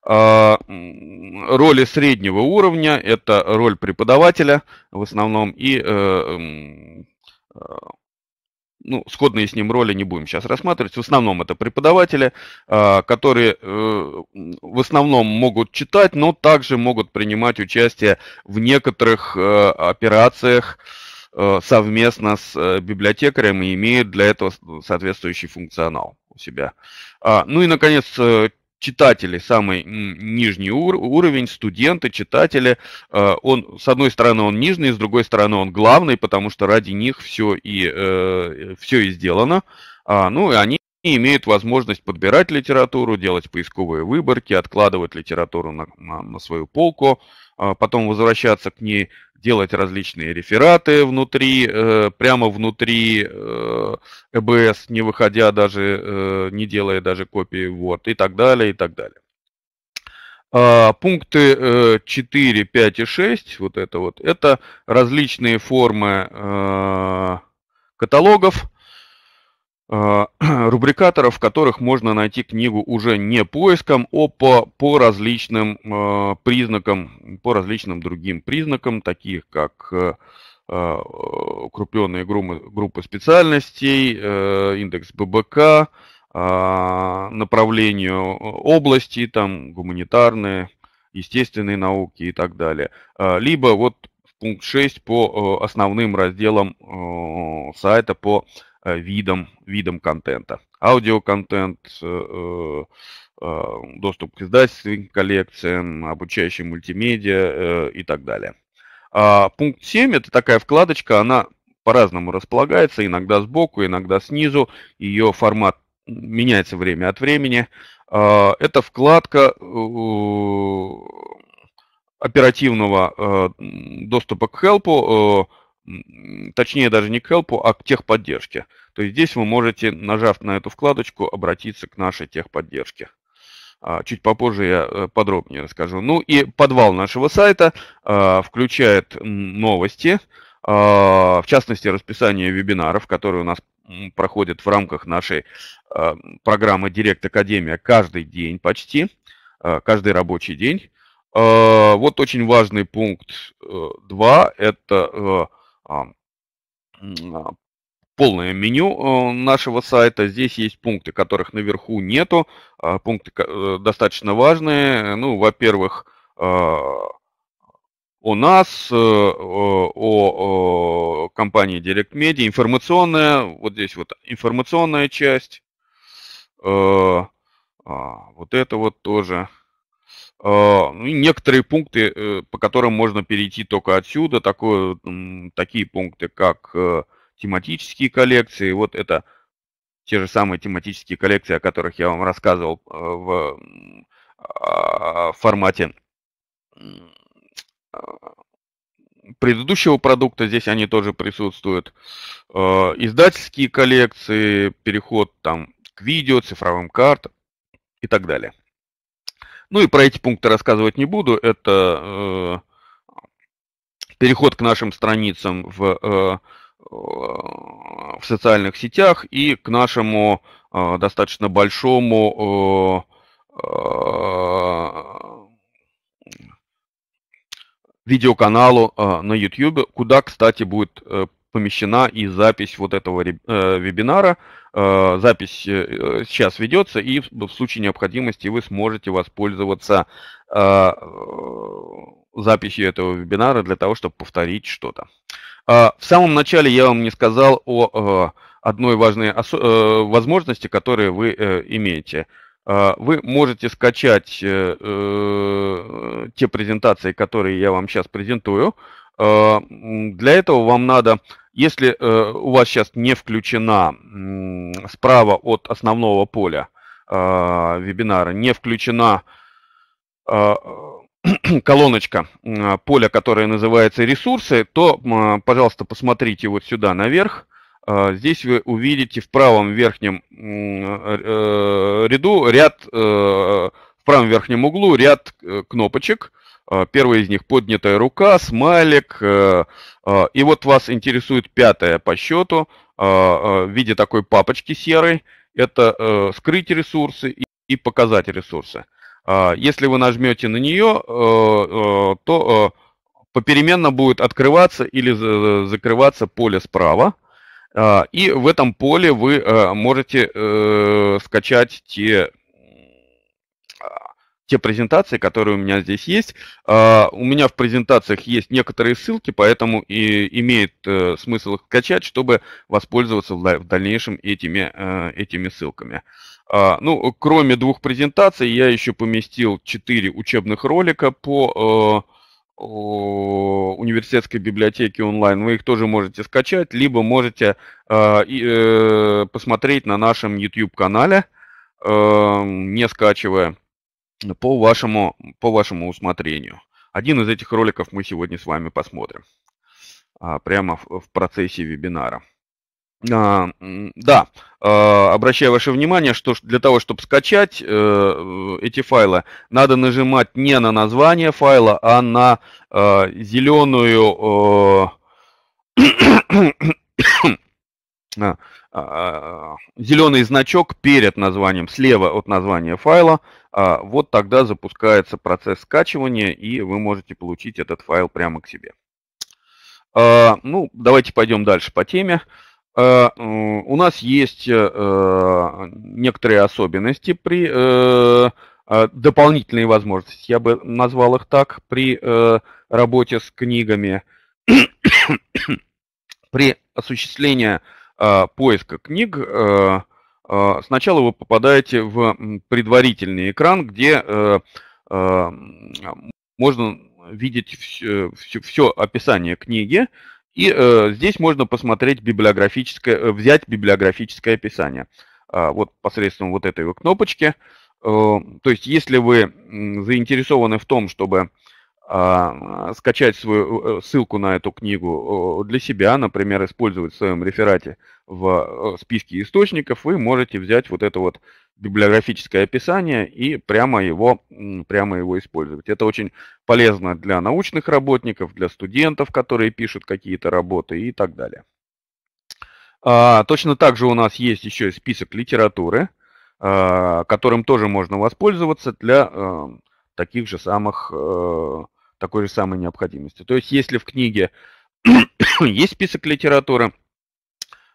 Э, роли среднего уровня – это роль преподавателя в основном и э, э, ну, сходные с ним роли не будем сейчас рассматривать. В основном это преподаватели, а, которые э, в основном могут читать, но также могут принимать участие в некоторых э, операциях э, совместно с библиотекарем и имеют для этого соответствующий функционал у себя. А, ну и, наконец, читатели, самый нижний ур- уровень, студенты, читатели. Э, он, с одной стороны, он нижний, с другой стороны, он главный, потому что ради них все и, э, э, все и сделано. А, ну, и они имеют возможность подбирать литературу, делать поисковые выборки, откладывать литературу на, на, на свою полку, а потом возвращаться к ней делать различные рефераты внутри, э, прямо внутри э, ЭБС, не выходя даже, э, не делая даже копии Word и так далее, и так далее. А, пункты э, 4, 5 и 6, вот это вот, это различные формы каталогов, а, рубрикаторов, в которых можно найти книгу уже не поиском, а по, по различным а, признакам, по различным другим признакам, таких как э, а, укрупленные группы, группы специальностей, э, индекс ББК, направлению области, там гуманитарные, естественные науки и так далее. Либо вот пункт 6 по э, основным разделам сайта по Э, видом видом контента. Аудиоконтент, э, э, доступ к издательским коллекциям, обучающим мультимедиа и так далее. А пункт 7 – это такая вкладочка, она по-разному располагается, иногда сбоку, иногда снизу, ее формат меняется время от времени. А, это вкладка оперативного доступа к хелпу, точнее даже не к help, а к техподдержке. То есть здесь вы можете, нажав на эту вкладочку, обратиться к нашей техподдержке. А, чуть попозже я э, подробнее расскажу. Ну и подвал нашего сайта а, включает новости, а, в частности расписание вебинаров, которые у нас проходят в рамках нашей программы Директ Академия каждый день почти, каждый рабочий день. Вот очень важный пункт 2 э, – это э, а, а, полное меню э, нашего сайта. Здесь есть пункты, которых наверху нету. А, пункты э, достаточно важные. Ну, во-первых, у нас, э, о компании Direct Media, информационная, вот здесь вот информационная часть, вот это вот тоже а, ну и некоторые пункты, э, по которым можно перейти только отсюда, такое, такие пункты, как э, тематические коллекции. Вот это те же самые тематические коллекции, о которых я вам рассказывал э, в а, а, формате предыдущего продукта. Здесь они тоже присутствуют. Издательские коллекции, переход там к видео, цифровым картам и так далее. Ну и про эти пункты рассказывать не буду. Это э, переход к нашим страницам в, э, э в социальных сетях и к нашему э, достаточно большому э, э, видеоканалу э, на YouTube, куда, кстати, будет э, помещена и запись вот этого э, вебинара. Э, запись э, сейчас ведется, и в случае необходимости вы сможете воспользоваться записью этого вебинара для того, чтобы повторить что-то. В самом начале я вам не сказал о одной важной возможности, которую вы имеете вы можете скачать те презентации, которые я вам сейчас презентую, Э, для этого вам надо, если э, у вас сейчас не включена справа от основного поля э, вебинара, не включена колоночка поля, которое называется ресурсы, то, пожалуйста, посмотрите вот сюда наверх. Здесь вы увидите в правом верхнем ряду ряд, в правом верхнем углу ряд кнопочек, а, первая из них поднятая рука, смайлик. Э, а, и вот вас интересует пятая по счету а, в виде такой папочки серой. Это э, скрыть ресурсы и показать ресурсы. Если вы нажмете на нее, э, то попеременно будет открываться или закрываться поле справа. И в этом поле вы можете скачать те те презентации, которые у меня здесь есть. Uh, у меня в презентациях есть некоторые ссылки, поэтому и имеет uh, смысл их скачать, чтобы воспользоваться в дальнейшем этими, uh, этими ссылками. А, ну, кроме двух презентаций, я еще поместил четыре учебных ролика по э, университетской библиотеке онлайн, вы их тоже можете скачать, либо можете э, э, посмотреть на нашем YouTube-канале, э, не скачивая по вашему, по вашему усмотрению. Один из этих роликов мы сегодня с вами посмотрим а, прямо в процессе вебинара. А, да, а, обращаю ваше внимание, что для того, чтобы скачать э, э, эти файлы, надо нажимать не на название файла, а на э, зеленую А, зеленый значок перед названием, слева от названия файла, а, вот тогда запускается процесс скачивания, и вы можете получить этот файл прямо к себе. А, ну, давайте пойдем дальше по теме. У нас есть э, некоторые особенности при э, дополнительные возможности, я бы назвал их так, при э, работе с книгами, при осуществлении Э, поиска книг, э, э, сначала вы попадаете в предварительный экран, где можно видеть все, все, все описание книги, и здесь можно посмотреть библиографическое, взять библиографическое описание. вот посредством вот этой вот кнопочки. то есть, если вы заинтересованы в том, чтобы а, а, скачать свою э, ссылку на эту книгу э, для себя, например, использовать в своем реферате в э, списке источников, вы можете взять вот это вот библиографическое описание и прямо его, прямо его использовать. Это очень полезно для научных работников, для студентов, которые пишут какие-то работы и так далее. А, точно так же у нас есть еще и список литературы, которым тоже можно воспользоваться для таких же самых такой же самой необходимости. То есть, если в книге есть список литературы,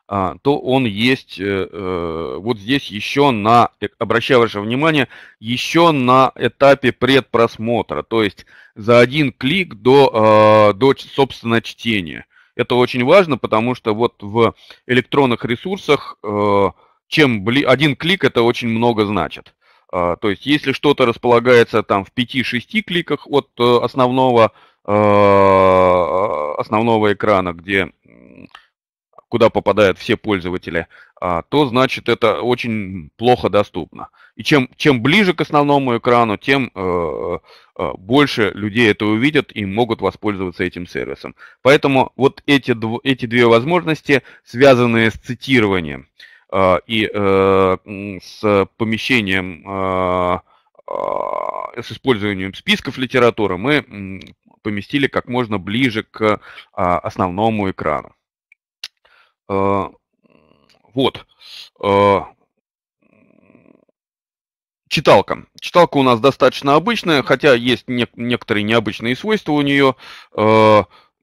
а, то он есть э, э, вот здесь еще на, э, обращаю ваше внимание, еще на этапе предпросмотра, то есть за один клик до, а, до собственно, чтения. Это очень важно, потому что вот в электронных ресурсах чем бли... один клик это очень много значит. А, то есть, если что-то располагается там в 5-6 кликах от э, основного, э, э, основного экрана, где, куда попадают все пользователи, а, то значит это очень плохо доступно. И чем, чем ближе к основному экрану, тем больше людей это увидят и могут воспользоваться этим сервисом. Поэтому вот эти, эти две возможности, связанные с цитированием, а, и э, с помещением, а, а, с использованием списков литературы мы поместили как можно ближе к основному экрану. Вот. Читалка. Читалка у нас достаточно обычная, хотя есть не, некоторые необычные свойства у нее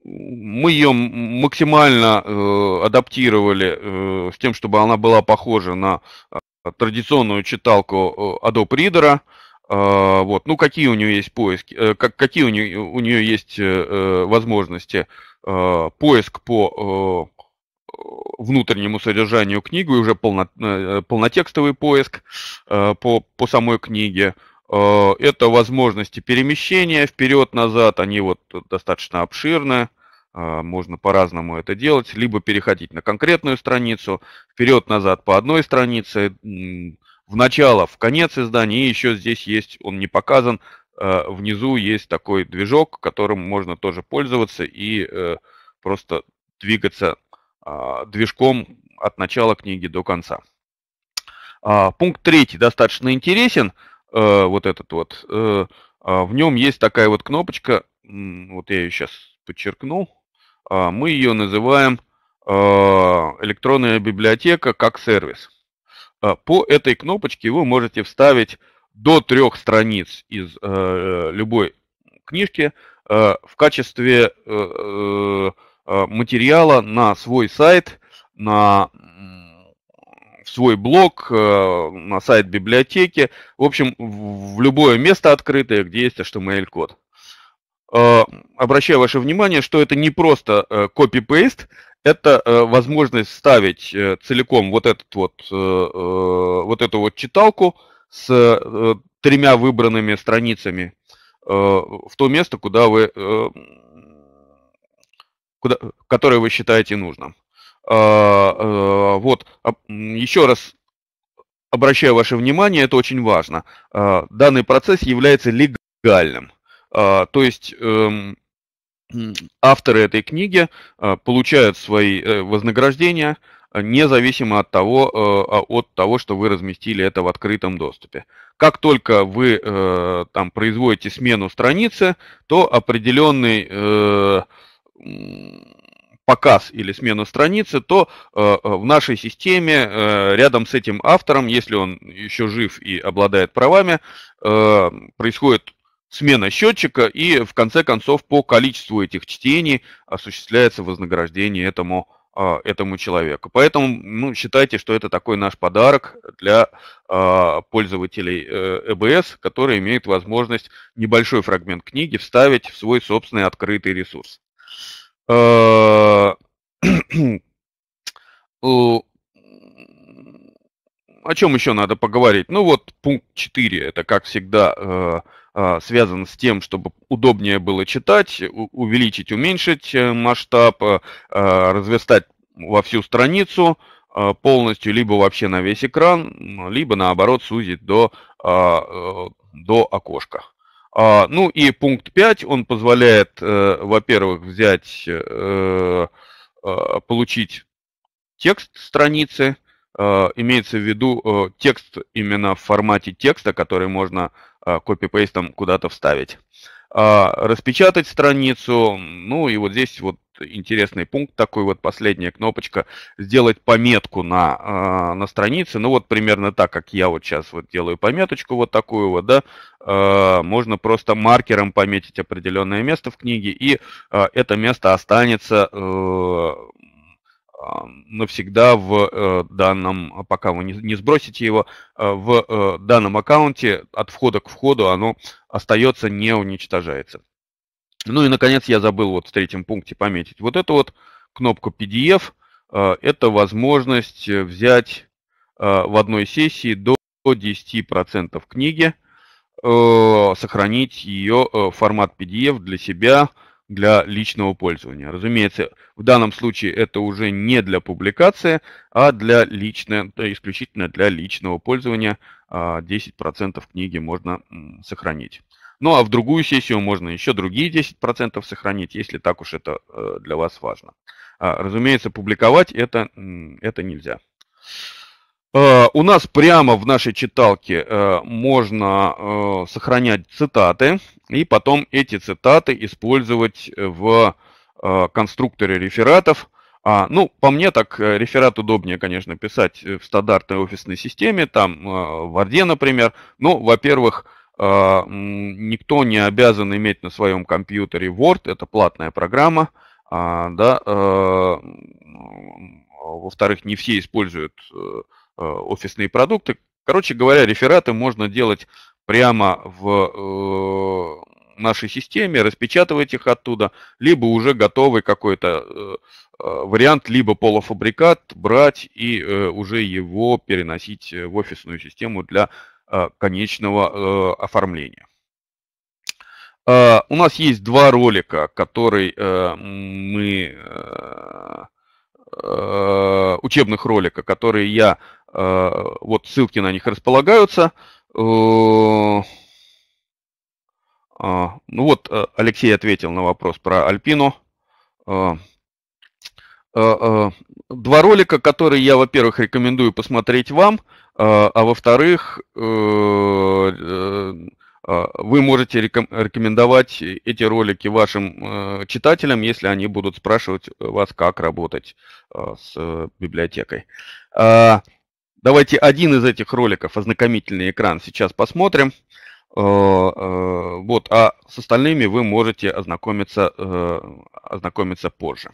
мы ее максимально э, адаптировали э, с тем, чтобы она была похожа на э, традиционную читалку Adobe Reader. А, вот. Ну, какие у нее есть поиски, как, какие у нее, у нее есть возможности. поиск по внутреннему содержанию книги, уже полно, полнотекстовый поиск по, по самой книге. Э, это возможности перемещения вперед-назад, они вот достаточно обширны, э, можно по-разному это делать, либо переходить на конкретную страницу, вперед-назад по одной странице, в начало, в конец издания, и еще здесь есть, он не показан, э, внизу есть такой движок, которым можно тоже пользоваться и просто двигаться а, движком от начала книги до конца. А, пункт третий достаточно интересен – э, вот этот вот, э, а, в нем есть такая вот кнопочка, вот я ее сейчас подчеркну, а, мы ее называем а, электронная библиотека как сервис. По этой кнопочке вы можете вставить до трех страниц из э, любой книжки э, в качестве э, материала на свой сайт, на в свой блог, э, на сайт библиотеки. В общем, в любое место открытое, где есть HTML-код. Эм э, обращаю ваше внимание, что это не просто э, копипейст, это возможность вставить целиком вот, этот вот, вот эту вот читалку с тремя выбранными страницами в то место, куда вы, куда, которое вы считаете нужным. А, э, вот, еще раз обращаю ваше внимание, это очень важно. А, данный процесс является легальным. А, то есть эм, авторы этой книги получают свои э, вознаграждения независимо от того, э, от того, что вы разместили это в открытом доступе. Как только вы там производите смену страницы, то определенный показ или смену страницы, то э, э, в нашей системе э, рядом с этим автором, если он еще жив и обладает правами, происходит смена счетчика, и в конце концов по количеству этих чтений осуществляется вознаграждение этому этому человеку. Поэтому ну, считайте, что это такой наш подарок для э, пользователей ЭБС, которые имеют возможность небольшой фрагмент книги вставить в свой собственный открытый ресурс. Э, о чем еще надо поговорить? Ну вот пункт 4, это как всегда э, а, связан с тем, чтобы удобнее было читать, увеличить, уменьшить э, масштаб, а, разверстать во всю страницу полностью, либо вообще на весь экран, либо наоборот сузить до, а, до окошка. А, ну и пункт 5, он позволяет, э, во-первых, взять, э, а, получить текст страницы, а, имеется в виду э, текст именно в формате текста, который можно копипейстом куда-то вставить. А, распечатать страницу. Ну и вот здесь вот интересный пункт такой, вот последняя кнопочка, сделать пометку на, а, на странице. Ну вот примерно так, как я вот сейчас вот делаю пометочку вот такую вот, да, а, можно просто маркером пометить определенное место в книге, и это место останется э, навсегда в э, данном, а пока вы не сбросите его, э, в э, данном аккаунте от входа к входу оно остается, не уничтожается. Ну и, наконец, я забыл вот в третьем пункте пометить. Вот эту вот кнопку PDF – это возможность взять в одной сессии до 10% книги, сохранить ее формат PDF для себя – для личного пользования. Разумеется, в данном случае это уже не для публикации, а для лично, исключительно для личного пользования 10% а, книги можно сохранить. Ну а в другую сессию можно еще другие 10% сохранить, если так уж это э, для вас важно. А, разумеется, публиковать это, это нельзя. Э, у нас прямо в нашей читалке э, можно э, сохранять цитаты и потом эти цитаты использовать в конструкторе рефератов. А, ну, по мне, так реферат удобнее, конечно, писать в стандартной офисной системе, там в Орде, например. Ну, во-первых, никто не обязан иметь на своем компьютере Word, это платная программа, а, да. Во-вторых, не все используют Э, офисные продукты. Короче говоря, рефераты можно делать прямо в э, нашей системе, распечатывать их оттуда, либо уже готовый какой-то э, вариант, либо полуфабрикат брать и уже его переносить в офисную систему для конечного оформления. У нас есть два ролика, которые мы учебных ролика, которые я Э, вот ссылки на них располагаются. Э, а, ну вот, э, Алексей ответил на вопрос про Альпину. Два ролика, которые я, во-первых, рекомендую посмотреть вам, а, а во-вторых, а, вы можете рекомендовать эти ролики вашим читателям, если они будут спрашивать вас, как работать с библиотекой. Давайте один из этих роликов, ознакомительный экран, сейчас посмотрим. Э, э, вот, а с остальными вы можете ознакомиться, э, ознакомиться позже.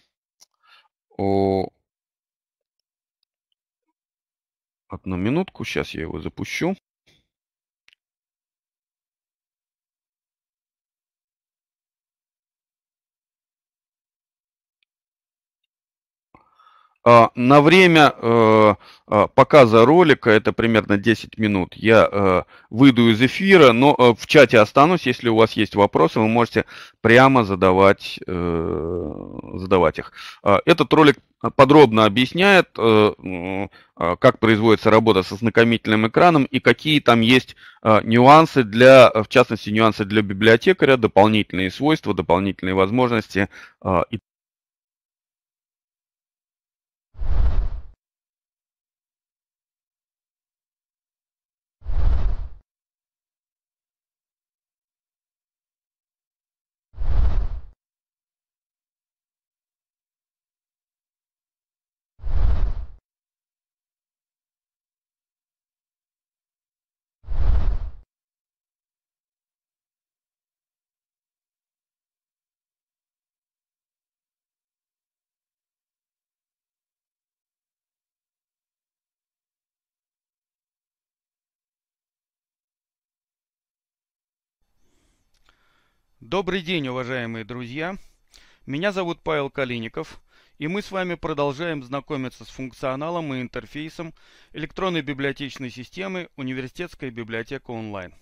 Одну минутку, сейчас я его запущу. А, на время э, а, показа ролика, это примерно 10 минут, я э, выйду из эфира, но э, в чате останусь. Если у вас есть вопросы, вы можете прямо задавать, задавать их. А, этот ролик подробно объясняет, как производится работа со знакомительным экраном и какие там есть нюансы для, в частности, нюансы для библиотекаря, дополнительные свойства, дополнительные возможности и Добрый день, уважаемые друзья! Меня зовут Павел Калиников, и мы с вами продолжаем знакомиться с функционалом и интерфейсом электронной библиотечной системы Университетская библиотека онлайн.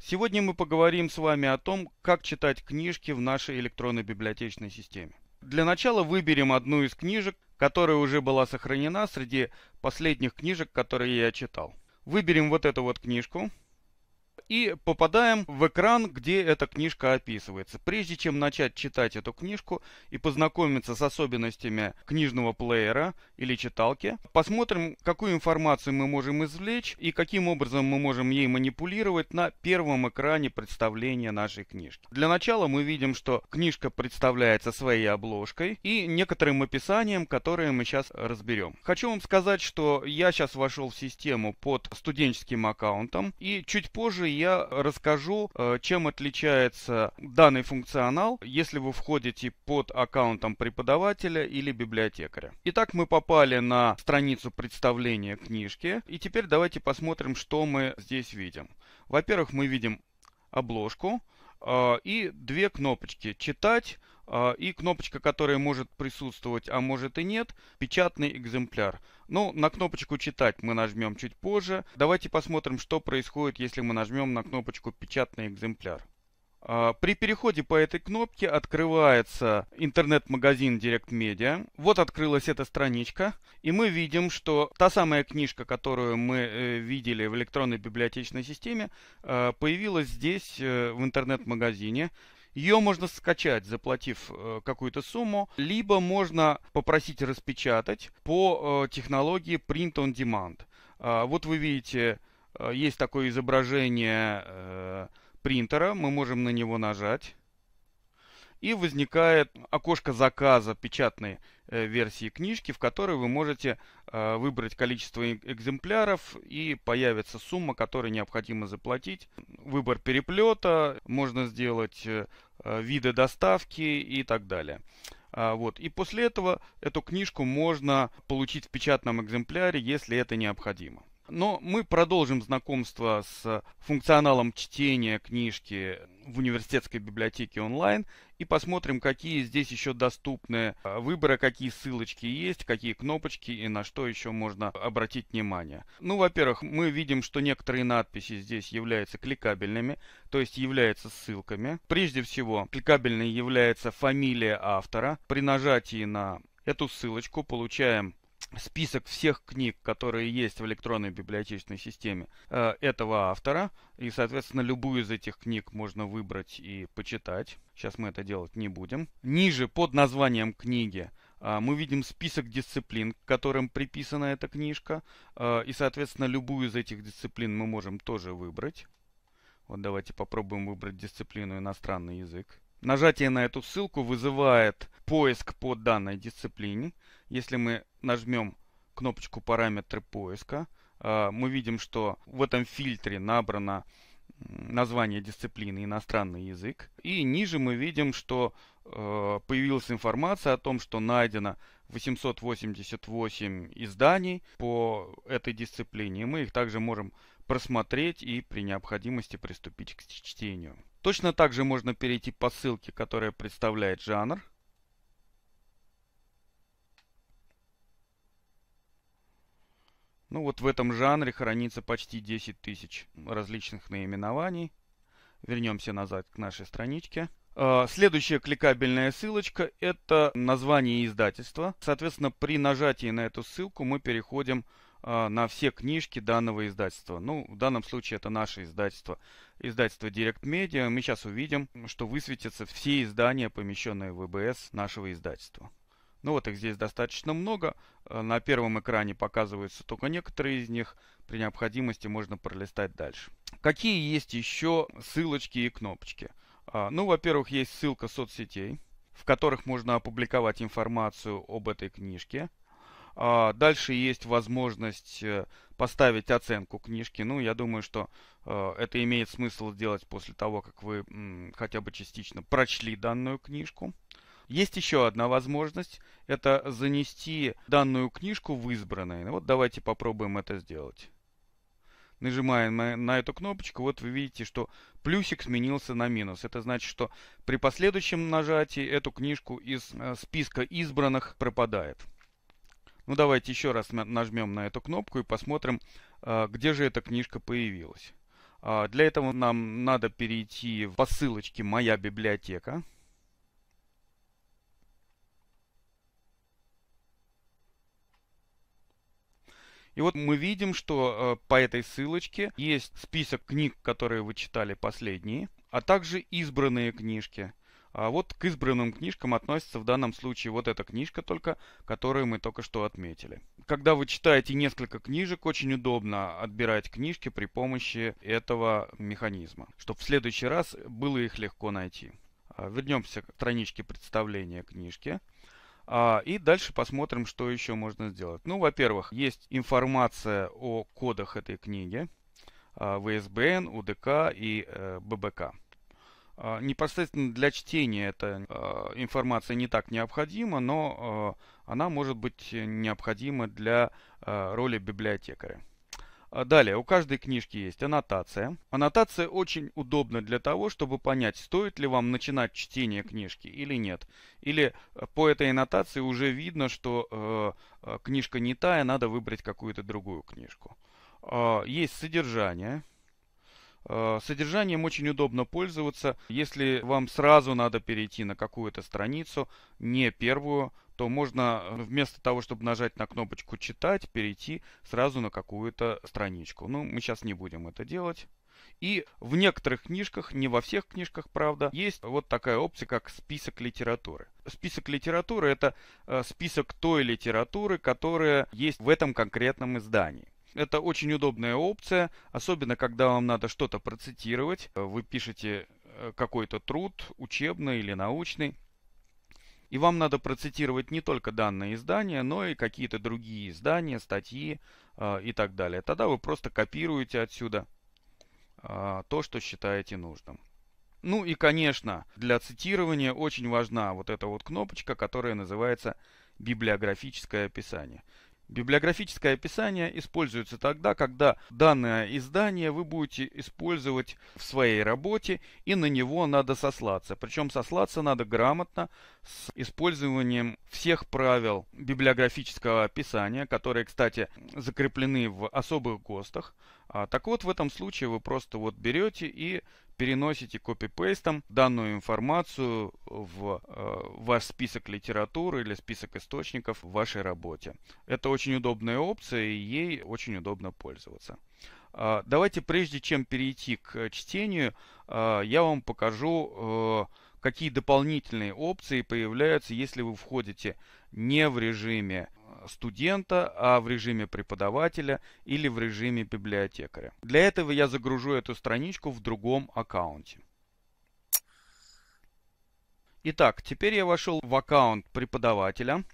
Сегодня мы поговорим с вами о том, как читать книжки в нашей электронной библиотечной системе. Для начала выберем одну из книжек, которая уже была сохранена среди последних книжек, которые я читал. Выберем вот эту вот книжку – и попадаем в экран, где эта книжка описывается. Прежде чем начать читать эту книжку и познакомиться с особенностями книжного плеера или читалки, посмотрим, какую информацию мы можем извлечь и каким образом мы можем ей манипулировать на первом экране представления нашей книжки. Для начала мы видим, что книжка представляется своей обложкой и некоторым описанием, которое мы сейчас разберем. Хочу вам сказать, что я сейчас вошел в систему под студенческим аккаунтом и чуть позже я расскажу, э, чем отличается данный функционал, если вы входите под аккаунтом преподавателя или библиотекаря. Итак, мы попали на страницу представления книжки. И теперь давайте посмотрим, что мы здесь видим. Во-первых, мы видим обложку э, и две кнопочки «Читать», а, и кнопочка, которая может присутствовать, а может и нет, печатный экземпляр. Ну, на кнопочку «Читать» мы нажмем чуть позже. Давайте посмотрим, что происходит, если мы нажмем на кнопочку «Печатный экземпляр». А, при переходе по этой кнопке открывается интернет-магазин Direct Media. Вот открылась эта страничка. И мы видим, что та самая книжка, которую мы э, видели в электронной библиотечной системе, э, появилась здесь э, в интернет-магазине. Ее можно скачать, заплатив э, какую-то сумму, либо можно попросить распечатать по э, технологии Print on Demand. А, вот вы видите, э, есть такое изображение принтера, мы можем на него нажать. И возникает окошко заказа печатной версии книжки, в которой вы можете выбрать количество экземпляров и появится сумма, которую необходимо заплатить. Выбор переплета, можно сделать Э, виды доставки и так далее. А, вот. И после этого эту книжку можно получить в печатном экземпляре, если это необходимо. Но мы продолжим знакомство с функционалом чтения книжки в университетской библиотеке онлайн и посмотрим, какие здесь еще доступны э, выборы, какие ссылочки есть, какие кнопочки и на что еще можно обратить внимание. Ну, во-первых, мы видим, что некоторые надписи здесь являются кликабельными, то есть являются ссылками. Прежде всего, кликабельной является фамилия автора. При нажатии на эту ссылочку получаем список всех книг, которые есть в электронной библиотечной системе э, этого автора. И, соответственно, любую из этих книг можно выбрать и почитать. Сейчас мы это делать не будем. Ниже под названием книги э, мы видим список дисциплин, к которым приписана эта книжка. Э, и, соответственно, любую из этих дисциплин мы можем тоже выбрать. Вот давайте попробуем выбрать дисциплину иностранный язык. Нажатие на эту ссылку вызывает поиск по данной дисциплине. Если мы нажмем кнопочку «Параметры поиска», а, мы видим, что в этом фильтре набрано название дисциплины «Иностранный язык». И ниже мы видим, что э, появилась информация о том, что найдено 888 изданий по этой дисциплине. Мы их также можем просмотреть и при необходимости приступить к чтению. Точно так же можно перейти по ссылке, которая представляет жанр. Ну вот в этом жанре хранится почти 10 тысяч различных наименований. Вернемся назад к нашей страничке. А, следующая кликабельная ссылочка – это название издательства. Соответственно, при нажатии на эту ссылку мы переходим к а, на все книжки данного издательства. Ну, в данном случае это наше издательство. Издательство Direct Media. Мы сейчас увидим, что высветятся все издания, помещенные в ВБС нашего издательства. Ну вот их здесь достаточно много. А, на первом экране показываются только некоторые из них. При необходимости можно пролистать дальше. Какие есть еще ссылочки и кнопочки? А, ну, во-первых, есть ссылка соцсетей, в которых можно опубликовать информацию об этой книжке – а, дальше есть возможность э, поставить оценку книжки. Ну, я думаю, что э, это имеет смысл сделать после того, как вы хотя бы частично прочли данную книжку. Есть еще одна возможность, это занести данную книжку в избранное. Ну, вот давайте попробуем это сделать. Нажимаем на эту кнопочку, вот вы видите, что плюсик сменился на минус. Это значит, что при последующем нажатии эту книжку из э, списка избранных пропадает. Ну давайте еще раз нажмем на эту кнопку и посмотрим, а, где же эта книжка появилась. А, для этого нам надо перейти по ссылочке «Моя библиотека». И вот мы видим, что а, по этой ссылочке есть список книг, которые вы читали последние, а также избранные книжки. А вот к избранным книжкам относится в данном случае вот эта книжка только, которую мы только что отметили. Когда вы читаете несколько книжек, очень удобно отбирать книжки при помощи этого механизма, чтобы в следующий раз было их легко найти. А, вернемся к страничке представления книжки. А, и дальше посмотрим, что еще можно сделать. Ну, во-первых, есть информация о кодах этой книги. А, ВСБН, УДК и э, ББК. А, непосредственно для чтения эта а, информация не так необходима, но а, она может быть необходима для роли библиотекаря. Далее, у каждой книжки есть аннотация. Аннотация очень удобна для того, чтобы понять, стоит ли вам начинать чтение книжки или нет. Или э, по этой аннотации уже видно, что э, э книжка не тая, надо выбрать какую-то другую книжку. Э, есть содержание. Э, содержанием очень удобно пользоваться. Если вам сразу надо перейти на какую-то страницу, не первую, то можно э, вместо того, чтобы нажать на кнопочку «Читать», перейти сразу на какую-то страничку. Ну, мы сейчас не будем это делать. И в некоторых книжках, не во всех книжках, правда, есть вот такая опция, как список литературы. Список литературы – это э, список той литературы, которая есть в этом конкретном издании. Это очень удобная опция, особенно когда вам надо что-то процитировать. Вы пишете э, какой-то труд, учебный или научный. И вам надо процитировать не только данное издание, но и какие-то другие издания, статьи э, и так далее. Тогда вы просто копируете отсюда э, то, что считаете нужным. Ну и, конечно, для цитирования очень важна вот эта вот кнопочка, которая называется библиографическое описание. Библиографическое описание используется тогда, когда данное издание вы будете использовать в своей работе и на него надо сослаться. Причем сослаться надо грамотно с использованием всех правил библиографического описания, которые, кстати, закреплены в особых ГОСТах. А так вот, в этом случае вы просто вот берете и переносите копипейстом данную информацию в э, ваш список литературы или список источников в вашей работе. Это очень удобная опция и ей очень удобно пользоваться. А, давайте прежде чем перейти к э, чтению, а, я вам покажу, э, какие дополнительные опции появляются, если вы входите не в режиме студента, а в режиме преподавателя или в режиме библиотекаря. Для этого я загружу эту страничку в другом аккаунте. Итак, теперь я вошел в аккаунт преподавателя.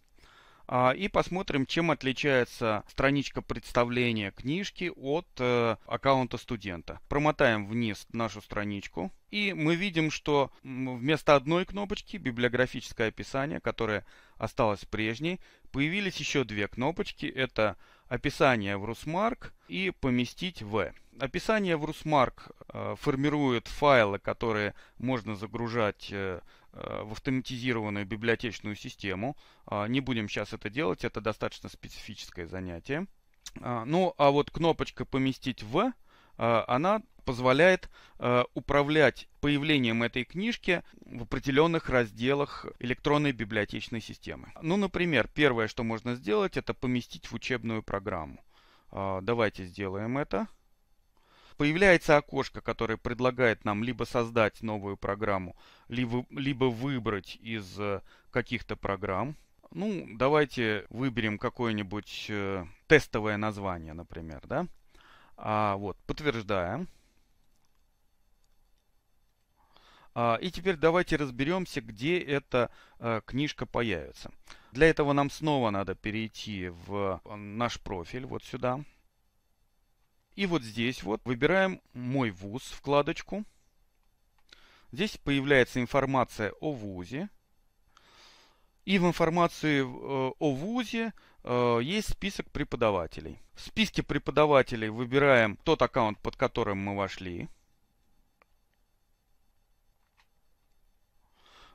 А, и посмотрим, чем отличается страничка представления книжки от э, аккаунта студента. Промотаем вниз нашу страничку. И мы видим, что вместо одной кнопочки библиографическое описание, которое осталось прежней, появились еще две кнопочки. Это описание в Русмарк и поместить в. Описание в Русмарк э, формирует файлы, которые можно загружать э, Э, в автоматизированную библиотечную систему. А, не будем сейчас это делать, это достаточно специфическое занятие. А, ну, а вот кнопочка «Поместить в» а, она позволяет э, управлять появлением этой книжки в определенных разделах электронной библиотечной системы. Ну, например, первое, что можно сделать, это поместить в учебную программу. давайте сделаем это. Появляется окошко, которое предлагает нам либо создать новую программу, либо, либо выбрать из э, каких-то программ. Ну, давайте выберем какое-нибудь э, тестовое название, например, да? А, вот, подтверждаем. А, и теперь давайте разберемся, где эта а, книжка появится. Для этого нам снова надо перейти в наш профиль, вот сюда. И вот здесь вот выбираем «Мой вуз» вкладочку. Здесь появляется информация о вузе. И в информации э, о ВУЗе э, есть список преподавателей. В списке преподавателей выбираем тот аккаунт, под которым мы вошли.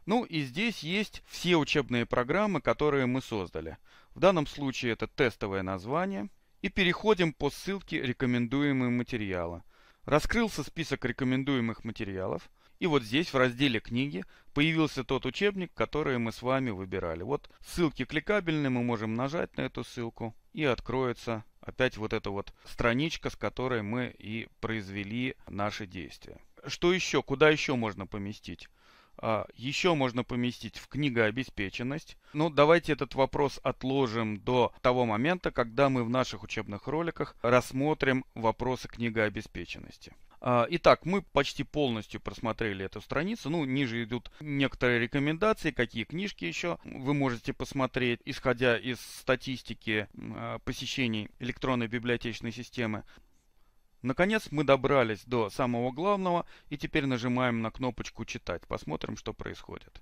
Ну и здесь есть все учебные программы, которые мы создали. В данном случае это тестовое название – и переходим по ссылке рекомендуемые материалы. Раскрылся список рекомендуемых материалов. И вот здесь в разделе книги появился тот учебник, который мы с вами выбирали. Вот ссылки кликабельные, мы можем нажать на эту ссылку и откроется опять вот эта вот страничка, с которой мы и произвели наши действия. Что еще? Куда еще можно поместить? А, еще можно поместить в книгообеспеченность. Но ну, давайте этот вопрос отложим до того момента, когда мы в наших учебных роликах рассмотрим вопросы книгообеспеченности. А, итак, мы почти полностью просмотрели эту страницу. Ну, ниже идут некоторые рекомендации, какие книжки еще вы можете посмотреть, исходя из статистики а, посещений электронной библиотечной системы. Наконец мы добрались до самого главного и теперь нажимаем на кнопочку «Читать». Посмотрим, что происходит.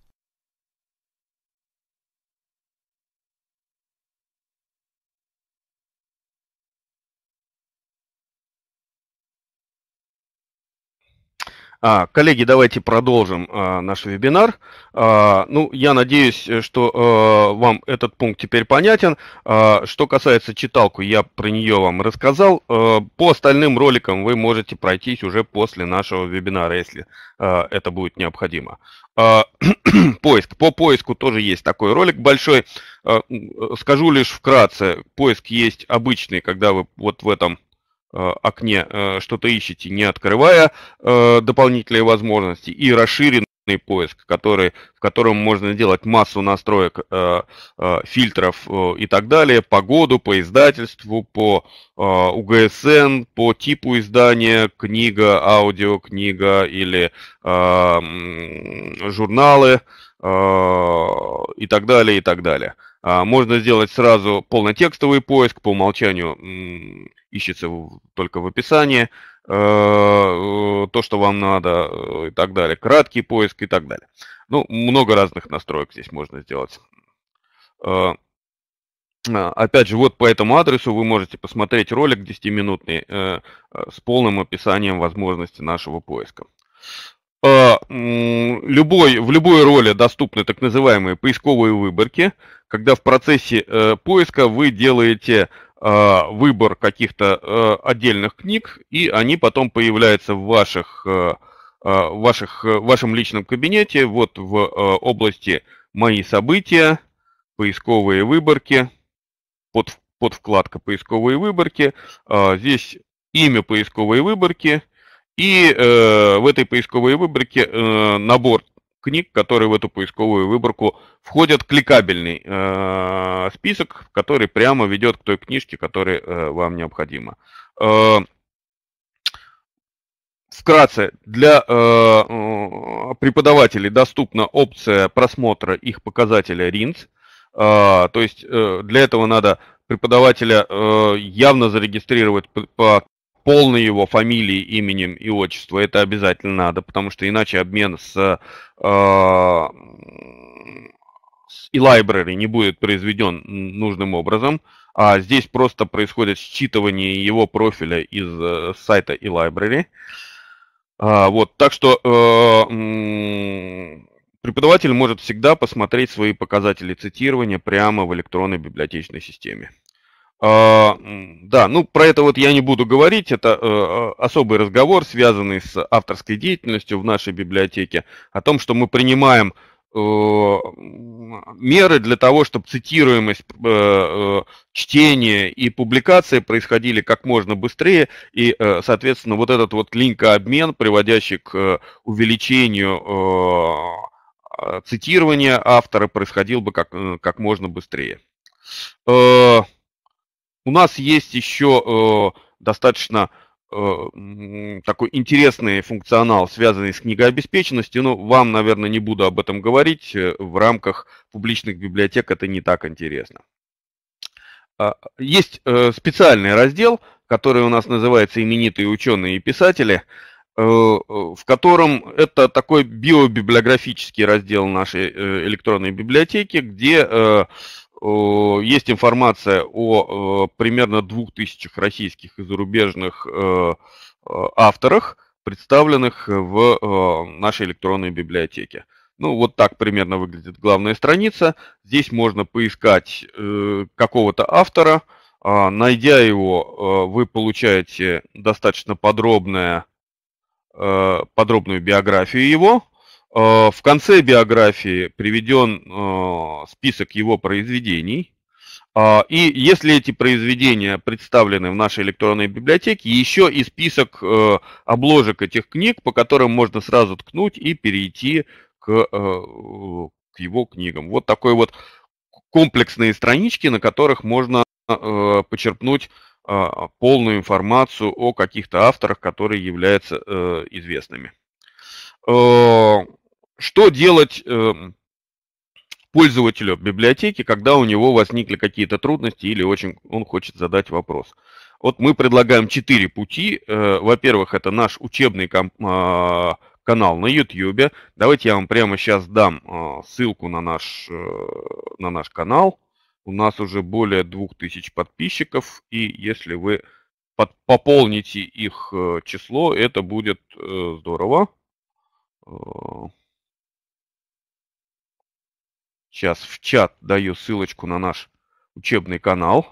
А, коллеги, давайте продолжим а, наш вебинар. А, ну, я надеюсь, э, что а, вам этот пункт теперь понятен. А, что касается читалку, я про нее вам рассказал. А, по остальным роликам вы можете пройтись уже после нашего вебинара, если а, это будет необходимо. А, поиск. По поиску тоже есть такой ролик большой. А, скажу лишь вкратце. Поиск есть обычный, когда вы вот в этом Э, окне э, что-то ищете, не открывая э, дополнительные возможности, и расширенный поиск, который, в котором можно делать массу настроек, фильтров и так далее, по году, по издательству, по УГСН, по типу издания, книга, аудиокнига или журналы и так далее, и так далее. А, можно сделать сразу полнотекстовый поиск, по умолчанию ищется только в описании э, э, то, что вам надо э, и так далее, краткий поиск и так далее. Ну, много разных настроек здесь можно сделать. А, опять же, вот по этому адресу вы можете посмотреть ролик 10-минутный с полным описанием возможности нашего поиска. Э, любой, в любой роли доступны так называемые поисковые выборки, когда в процессе э, поиска вы делаете э, выбор каких-то э, отдельных книг, и они потом появляются в ваших, э, э в ваших, э, в вашем личном кабинете, вот в э, области «Мои события», «Поисковые выборки», под, под вкладка «Поисковые выборки». Э, здесь имя поисковые выборки – и э, в этой поисковой выборке э, набор книг, которые в эту поисковую выборку входят, кликабельный э, список, который прямо ведет к той книжке, которая э, вам необходима. Э, вкратце, для э, э преподавателей доступна опция просмотра их показателя RINS. Э, то есть э, для этого надо преподавателя э, явно зарегистрировать по, по полной его фамилии, именем и отчества. Это обязательно надо, потому что иначе обмен с, э, с e-library не будет произведен нужным образом. А здесь просто происходит считывание его профиля из э, сайта e-library. А, вот, так что э, преподаватель может всегда посмотреть свои показатели цитирования прямо в электронной библиотечной системе. А, да, ну про это вот я не буду говорить, это э, э, особый разговор, связанный с авторской деятельностью в нашей библиотеке, о том, что мы принимаем э, меры для того, чтобы цитируемость чтения и публикации происходили как можно быстрее, и, соответственно, вот этот вот линкообмен, приводящий к увеличению цитирования автора, происходил бы как, как можно быстрее. У нас есть еще э, достаточно э, такой интересный функционал, связанный с книгообеспеченностью, но вам, наверное, не буду об этом говорить. Э, в рамках публичных библиотек это не так интересно. А, есть э, специальный раздел, который у нас называется «Именитые ученые и писатели», э, в котором это такой биобиблиографический раздел нашей электронной библиотеки, где есть информация о э, примерно двух тысячах российских и зарубежных э, э, авторах, представленных в нашей электронной библиотеке. Ну, вот так примерно выглядит главная страница. Здесь можно поискать какого-то автора. А, найдя его, вы получаете достаточно подробное, подробную биографию его, Э, в конце биографии приведен э, список его произведений. Э, и если эти произведения представлены в нашей электронной библиотеке, еще и список обложек этих книг, по которым можно сразу ткнуть и перейти к, к его книгам. Вот такой вот комплексные странички, на которых можно почерпнуть полную информацию о каких-то авторах, которые являются известными что делать эм, пользователю библиотеки, когда у него возникли какие-то трудности или очень он хочет задать вопрос. Вот мы предлагаем четыре пути. Э, во-первых, это наш учебный а, канал на YouTube. Давайте я вам прямо сейчас дам а, ссылку на наш, э, на наш канал. У нас уже более 2000 подписчиков, и если вы под, пополните их э, число, это будет здорово. Сейчас в чат даю ссылочку на наш учебный канал.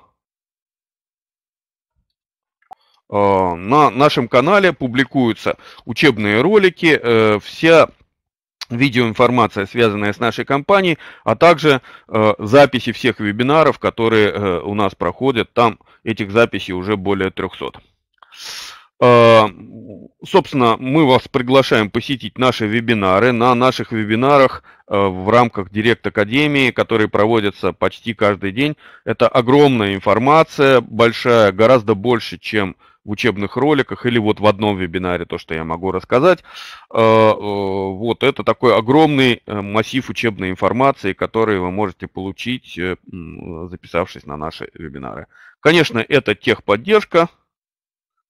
А, на нашем канале публикуются учебные ролики, э, вся видеоинформация, связанная с нашей компанией, а также э, записи всех вебинаров, которые э, у нас проходят. Там этих записей уже более 300. Э, собственно, мы вас приглашаем посетить наши вебинары. На наших вебинарах э, в рамках Директ Академии, которые проводятся почти каждый день, это огромная информация, большая, гораздо больше, чем в учебных роликах или вот в одном вебинаре, то, что я могу рассказать. Э, вот это такой огромный массив учебной информации, который вы можете получить, записавшись на наши вебинары. Конечно, это техподдержка,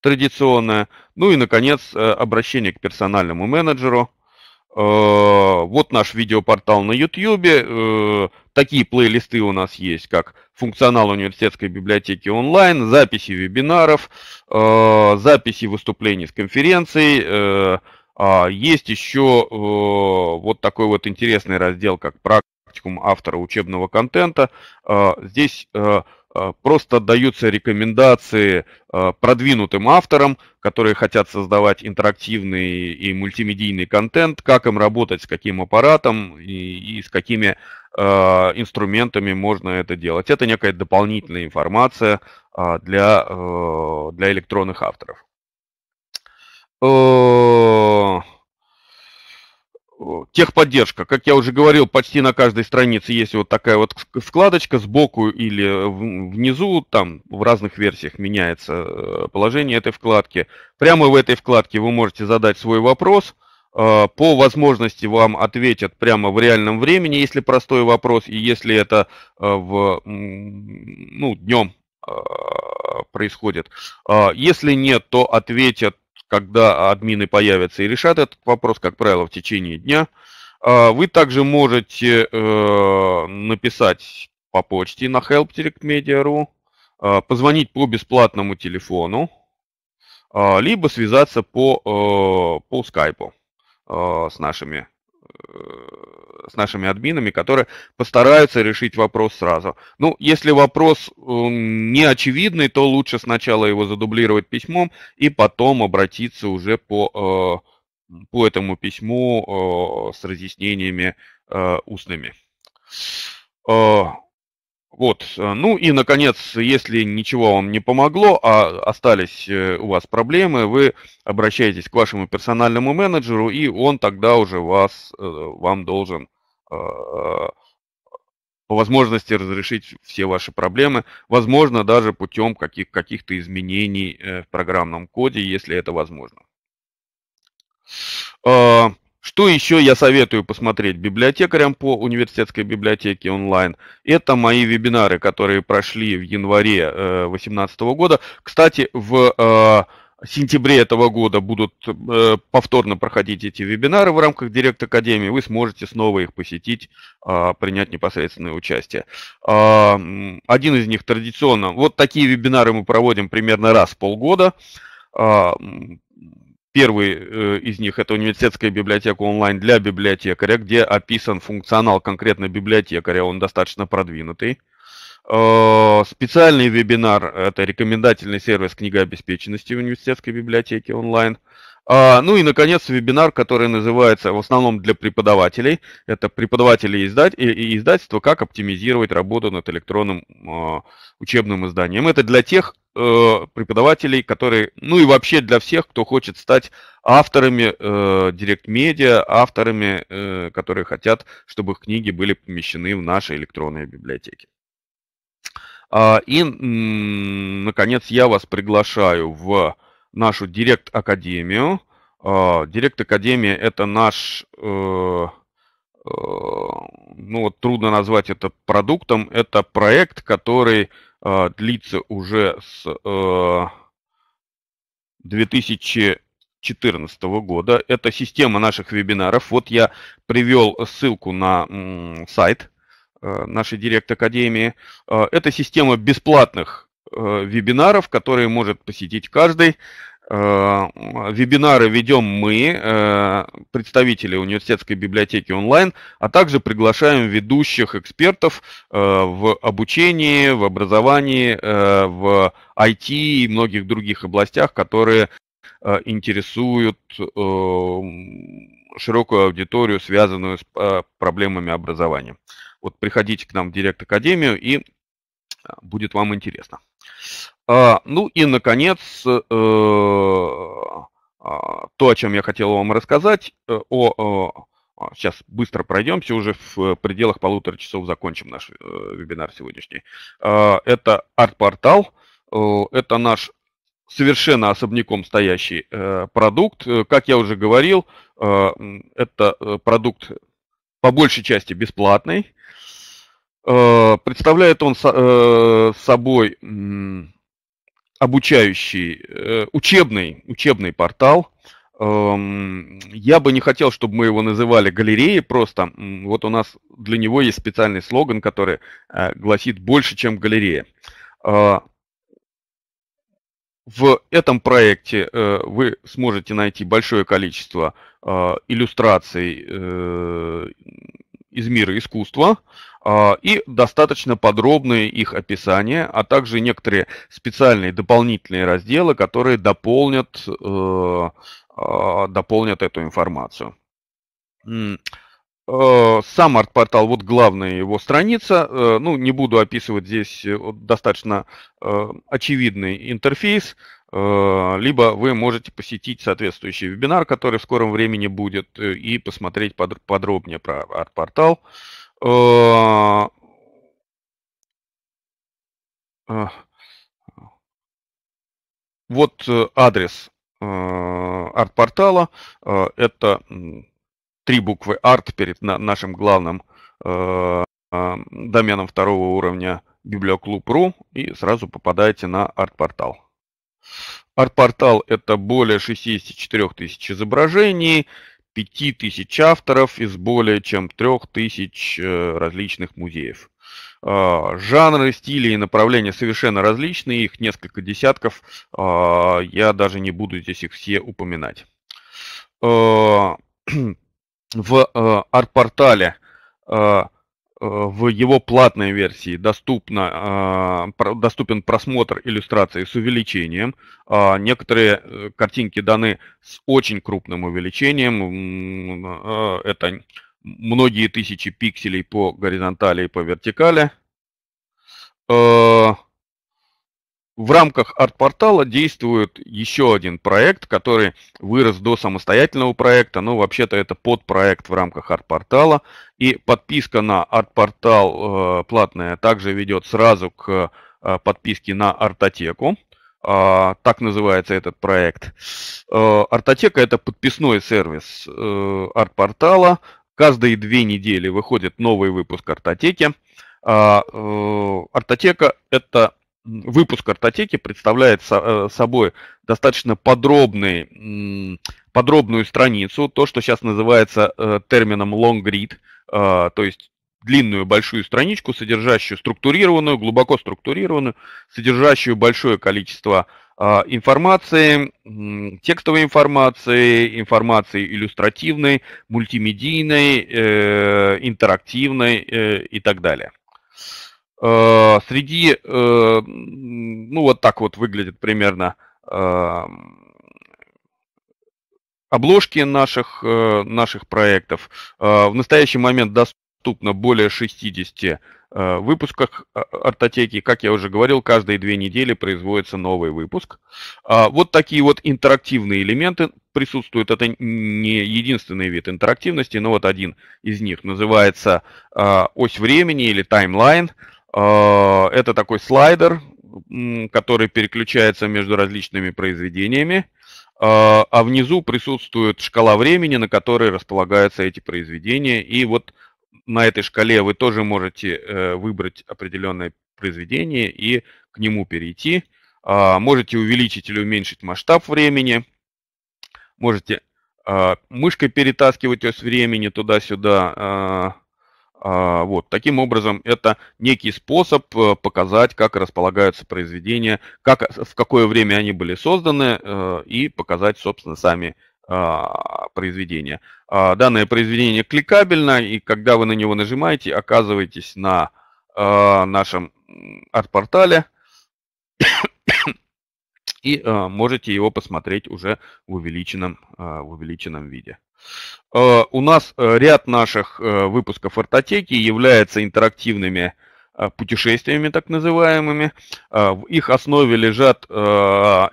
традиционное, Ну и, наконец, э, обращение к персональному менеджеру. Э, вот наш видеопортал на YouTube. Э, такие плейлисты у нас есть, как функционал университетской библиотеки онлайн, записи вебинаров, записи выступлений с конференций. А есть еще вот такой вот интересный раздел, как практикум автора учебного контента. Здесь Э, просто даются рекомендации э, продвинутым авторам, которые хотят создавать интерактивный и мультимедийный контент, как им работать, с каким аппаратом и, и с какими э, инструментами можно это делать. Это некая дополнительная информация для, для электронных авторов. Техподдержка, как я уже говорил, почти на каждой странице есть вот такая вот вкладочка сбоку или внизу, там в разных версиях меняется э, положение этой вкладки. Прямо в этой вкладке вы можете задать свой вопрос, э, по возможности вам ответят прямо в реальном времени, если простой вопрос, и если это э, в, ну, днем происходит. Если нет, то ответят когда админы появятся и решат этот вопрос, как правило, в течение дня. А, вы также можете э, написать по почте на help.directmedia.ru, а, позвонить по бесплатному телефону, а, либо связаться по, э, по скайпу э, с нашими Э, с нашими админами, которые постараются решить вопрос сразу. Ну, если вопрос эм, не очевидный, то лучше сначала его задублировать письмом и потом обратиться уже по, э, по этому письму э, с разъяснениями устными. Вот. Э, ну и, наконец, если ничего вам не помогло, а остались э, у вас проблемы, вы обращаетесь к вашему персональному менеджеру, и он тогда уже вас, э, вам должен по возможности разрешить все ваши проблемы, возможно, даже путем каких- каких-то изменений в программном коде, если это возможно. А, что еще я советую посмотреть библиотекарям по университетской библиотеке онлайн? Это мои вебинары, которые прошли в январе 2018 э, года. Кстати, в э, сентябре этого года будут э, повторно проходить эти вебинары в рамках Директ Академии. Вы сможете снова их посетить, а, принять непосредственное участие. А, один из них традиционно. Вот такие вебинары мы проводим примерно раз в полгода а, Первый э, из них – это университетская библиотека онлайн для библиотекаря, где описан функционал конкретно библиотекаря, он достаточно продвинутый. Э, специальный вебинар – это рекомендательный сервис книга обеспеченности в университетской библиотеке онлайн. А, ну и, наконец, вебинар, который называется в основном для преподавателей. Это преподаватели издать, и издательства, как оптимизировать работу над электронным а, учебным изданием. Это для тех, Э, преподавателей, которые, ну и вообще для всех, кто хочет стать авторами э, директ-медиа, авторами, э, которые хотят, чтобы их книги были помещены в наши электронные библиотеки. А, и, наконец, я вас приглашаю в нашу директ-академию. А, директ-академия – это наш... Э, э, ну вот трудно назвать это продуктом, это проект, который а, длится уже с 2014 э, года. Это система наших вебинаров. Вот я привел ссылку на сайт э, нашей Директ Академии. Э, это система бесплатных вебинаров, которые может посетить каждый. Э, вебинары ведем мы, э, представители университетской библиотеки онлайн, а также приглашаем ведущих экспертов э, в обучении, в образовании, в IT и многих других областях, которые интересуют широкую аудиторию, связанную с проблемами образования. Вот приходите к нам в Директ Академию и будет вам интересно. А, ну и, наконец, э, а, то, о чем я хотел вам рассказать, э, о а, Сейчас быстро пройдемся, уже в пределах полутора часов закончим наш э, вебинар сегодняшний. Это арт-портал, это наш совершенно особняком стоящий продукт. Как я уже говорил, это продукт по большей части бесплатный. Э, представляет он э, собой обучающий, э, учебный, учебный портал. Эм, я бы не хотел, чтобы мы его называли галереей просто. Вот у нас для него есть специальный слоган, который гласит «больше, чем галерея». В этом проекте вы сможете найти большое количество иллюстраций из мира искусства а, и достаточно подробное их описание, а также некоторые специальные дополнительные разделы, которые дополнят, э, а, дополнят эту информацию. Э, сам арт-портал, вот главная его страница, э, ну, не буду описывать здесь достаточно очевидный интерфейс, Э, либо вы можете посетить соответствующий вебинар, который в скором времени будет, э, и посмотреть подробнее про арт-портал. Э, вот адрес арт-портала. Это три буквы арт перед нашим главным доменом второго уровня библиоклуб.ру и сразу попадаете на арт-портал. Арт-портал – это более 64 тысяч изображений, 5 тысяч авторов из более чем 3 тысяч э, различных музеев. А, жанры, стили и направления совершенно различные, их несколько десятков, а, я даже не буду здесь их все упоминать. А, в э, арт-портале э, Э, в его платной версии доступно, э, доступен просмотр иллюстрации с увеличением. А, некоторые э, картинки даны с очень крупным увеличением. Это многие тысячи пикселей по горизонтали и по вертикали. В рамках арт-портала действует еще один проект, который вырос до самостоятельного проекта, но вообще-то это подпроект в рамках арт-портала. И подписка на арт-портал э, платная также ведет сразу к э, подписке на артотеку. Э, так называется этот проект. Э, артотека – это подписной сервис э, арт-портала. Каждые две недели выходит новый выпуск артотеки. Э, э, артотека – это выпуск картотеки представляет э, собой достаточно подробный, подробную страницу, то, что сейчас называется э, термином long read, э, то есть длинную большую страничку, содержащую структурированную, глубоко структурированную, содержащую большое количество информации, текстовой информации, информации иллюстративной, мультимедийной, интерактивной и так далее. Э, среди, э, ну вот так вот выглядит примерно э, обложки наших, э, наших проектов. Э, в настоящий момент доступно более 60 э, выпусках э, артотеки. Как я уже говорил, каждые две недели производится новый выпуск. Э, вот такие вот интерактивные элементы присутствуют. Это не единственный вид интерактивности, но вот один из них называется э, ось времени или таймлайн. Э, а, это такой слайдер, который переключается между различными произведениями, а, а внизу присутствует шкала времени, на которой располагаются эти произведения. И вот на этой шкале вы тоже можете э, выбрать определенное произведение и к нему перейти. А, можете увеличить или уменьшить масштаб времени. Можете мышкой перетаскивать ось времени туда-сюда. А, вот. Таким образом, это некий способ э, показать, как располагаются произведения, как, э, в какое время они были созданы, э, и показать, собственно, сами а, произведения. А, данное произведение кликабельно, и когда вы на него нажимаете, оказываетесь на нашем арт-портале, и э, можете его посмотреть уже в увеличенном, э, в увеличенном виде. Э, у нас ряд наших э, выпусков ортотеки является интерактивными э, путешествиями, так называемыми. Э, в их основе лежат э,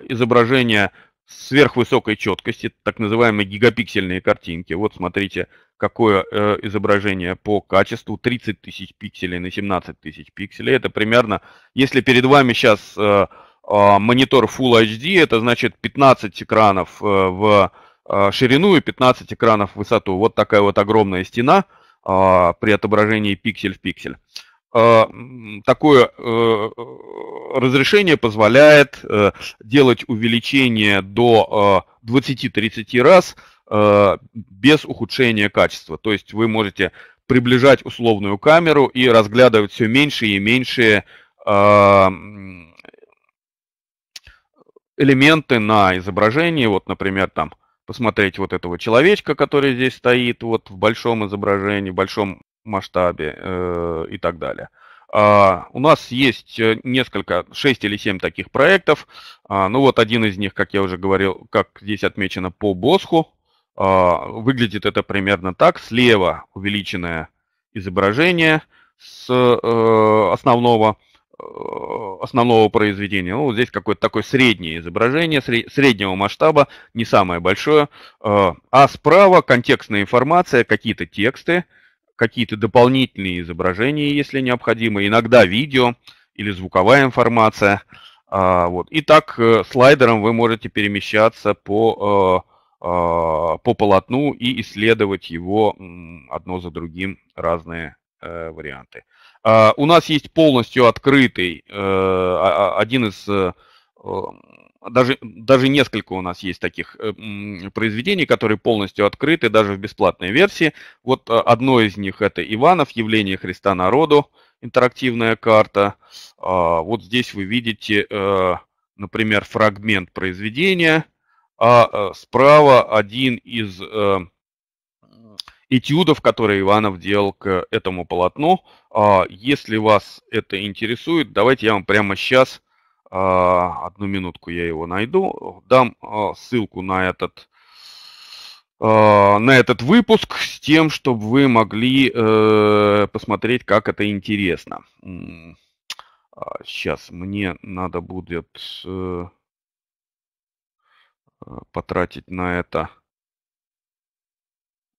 изображения сверхвысокой четкости, так называемые гигапиксельные картинки. Вот смотрите, какое э, изображение по качеству 30 тысяч пикселей на 17 тысяч пикселей. Это примерно, если перед вами сейчас э, Э, монитор Full HD, это значит 15 экранов э, в э, ширину и 15 экранов в высоту. Вот такая вот огромная стена при отображении пиксель в пиксель. Такое разрешение позволяет делать увеличение до 20-30 раз без ухудшения качества. То есть вы можете приближать условную камеру и разглядывать все меньше и меньше элементы на изображении. Вот, например, там посмотреть вот этого человечка, который здесь стоит, вот в большом изображении, в большом масштабе э, и так далее. Uh, у нас есть э, несколько, 6 или 7 таких проектов. Uh, ну вот один из них, как я уже говорил, как здесь отмечено по Босху. Uh, выглядит это примерно так. Слева увеличенное изображение с э, основного. Э, основного произведения. Ну, вот здесь какое-то такое среднее изображение, среднего масштаба, не самое большое. Э, а справа контекстная информация, какие-то тексты, какие-то дополнительные изображения, если необходимо, иногда видео или звуковая информация. Э, вот. И так слайдером вы можете перемещаться по, по полотну и исследовать его одно за другим разные варианты. А, у нас есть полностью открытый, э, а, а, один из, э, э, даже, даже несколько у нас есть таких произведений, которые полностью открыты, даже в бесплатной версии. Вот одно из них это «Иванов. Явление Христа народу», интерактивная карта. Вот здесь вы видите, например, фрагмент произведения, а справа один из этюдов, которые Иванов делал к этому полотну. А, если вас это интересует, давайте я вам прямо сейчас, а, одну минутку я его найду, дам а, ссылку на этот на этот выпуск с тем, чтобы вы могли э, посмотреть, как это интересно. Сейчас мне надо будет э, э, потратить на это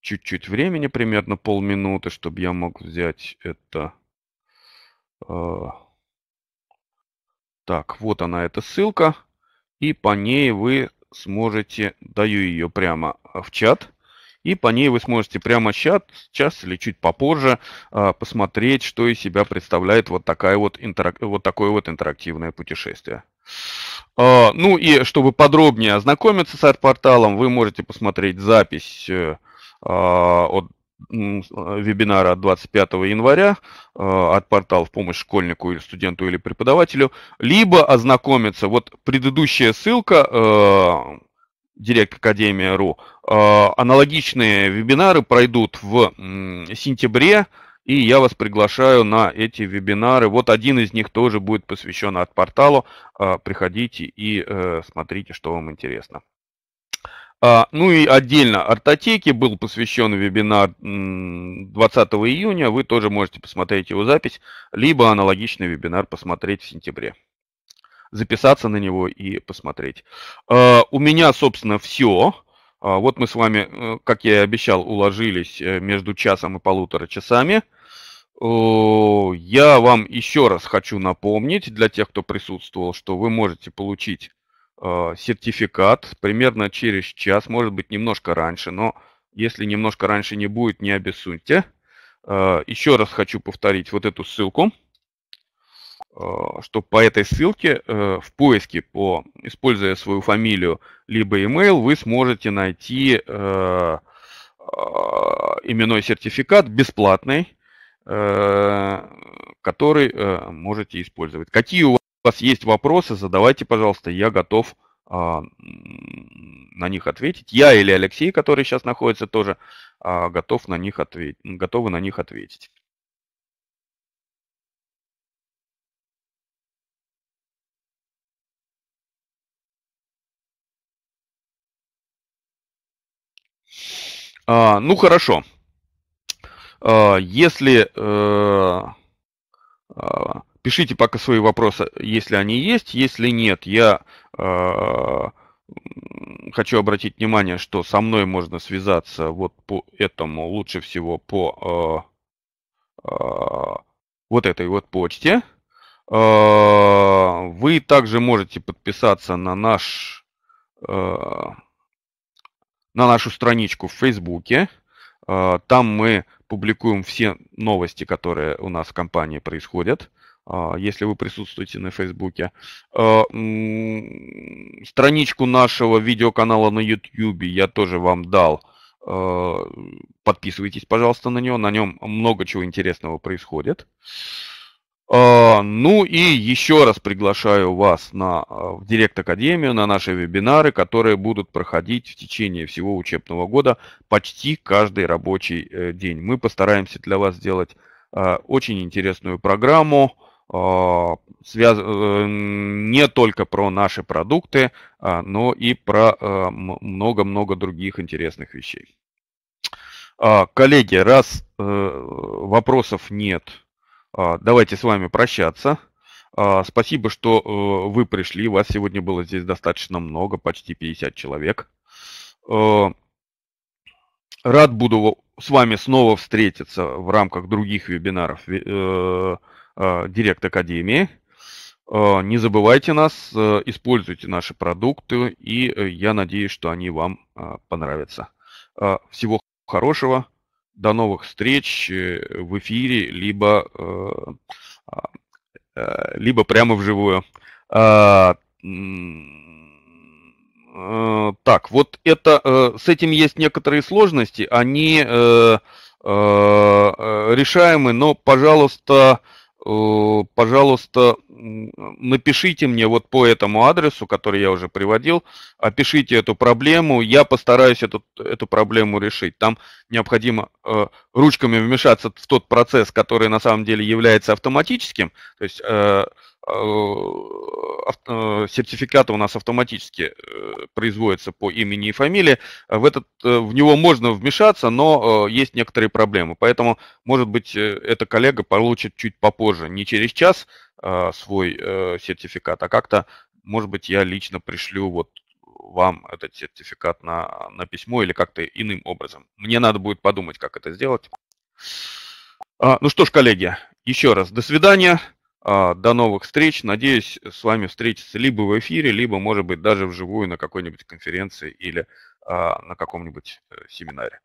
чуть-чуть времени, примерно полминуты, чтобы я мог взять это. Э, так, вот она эта ссылка, и по ней вы сможете, даю ее прямо э, в чат, и по ней вы сможете прямо сейчас, сейчас или чуть попозже э, посмотреть, что из себя представляет вот, такая вот, интерак... вот такое вот интерактивное путешествие. Ну и чтобы подробнее ознакомиться с арт-порталом, вы можете посмотреть запись а, от а, вебинара 25 января а, от портала «В помощь школьнику или студенту или преподавателю», либо ознакомиться, вот предыдущая ссылка, э, Директ академия ру аналогичные вебинары пройдут в сентябре, и я вас приглашаю на эти вебинары. Вот один из них тоже будет посвящен от порталу. Приходите и э, смотрите, что вам интересно. А, ну и отдельно артотеке был посвящен вебинар 20 июня. Вы тоже можете посмотреть его запись, либо аналогичный вебинар посмотреть в сентябре. Записаться на него и посмотреть. А, у меня, собственно, все. А, вот мы с вами, э, как я и обещал, уложились э, между часом и полутора часами. Я вам еще раз хочу напомнить для тех, кто присутствовал, что вы можете получить Э, сертификат примерно через час, может быть, немножко раньше, но если немножко раньше не будет, не обессудьте. Э, еще раз хочу повторить вот эту ссылку, э, что по этой ссылке в поиске, по, используя свою фамилию либо email, вы сможете найти именной сертификат бесплатный, который можете использовать. Какие у вас у вас есть вопросы, задавайте, пожалуйста, я готов а, на них ответить. Я или Алексей, который сейчас находится, тоже а, готов на них ответить, готовы на них ответить. А, ну хорошо. А, если э, а, а, Пишите пока свои вопросы, если они есть. Если нет, я э, хочу обратить внимание, что со мной можно связаться вот по этому, лучше всего по э, э, вот этой вот почте. Э, вы также можете подписаться на наш э, на нашу страничку в Фейсбуке. Э, там мы публикуем все новости, которые у нас в компании происходят. А, если вы присутствуете на Фейсбуке. А, страничку нашего видеоканала на YouTube я тоже вам дал. А, подписывайтесь, пожалуйста, на него. На нем много чего интересного происходит. Ну и еще раз приглашаю вас на, в Директ Академию, на наши вебинары, которые будут проходить в течение всего учебного года почти каждый рабочий э, день. Мы постараемся для вас сделать очень интересную программу а, связ... Эм, не только про наши продукты, а, но и про э, много-много других интересных вещей. А, коллеги, раз э, вопросов нет, давайте с вами прощаться. Спасибо, что э, вы пришли. Вас сегодня было здесь достаточно много, почти 50 человек. Рад буду с вами снова встретиться в рамках других вебинаров Директ э, Академии. Э, не забывайте нас, э, используйте наши продукты, и я надеюсь, что они вам понравятся. Всего хорошего, до новых встреч в эфире, либо, а, либо прямо вживую. Так, вот это с этим есть некоторые сложности, они решаемы, но, пожалуйста, Э, пожалуйста, напишите мне вот по этому адресу, который я уже приводил, опишите эту проблему, я постараюсь эту, эту проблему решить. Там необходимо э, ручками вмешаться в тот процесс, который на самом деле является автоматическим, то есть э, Э, э, сертификаты у нас автоматически э, производятся по имени и фамилии. В, этот, в него можно вмешаться, но есть некоторые проблемы. Поэтому, может быть, эта коллега получит чуть попозже, не через час свой сертификат, а как-то, может быть, я лично пришлю вот вам этот сертификат на, на письмо или как-то иным образом. Мне надо будет подумать, как это сделать. А, ну что ж, коллеги, еще раз до свидания. А, до новых встреч. Надеюсь, с вами встретиться либо в эфире, либо, может быть, даже вживую на какой-нибудь конференции или а, на каком-нибудь э, семинаре.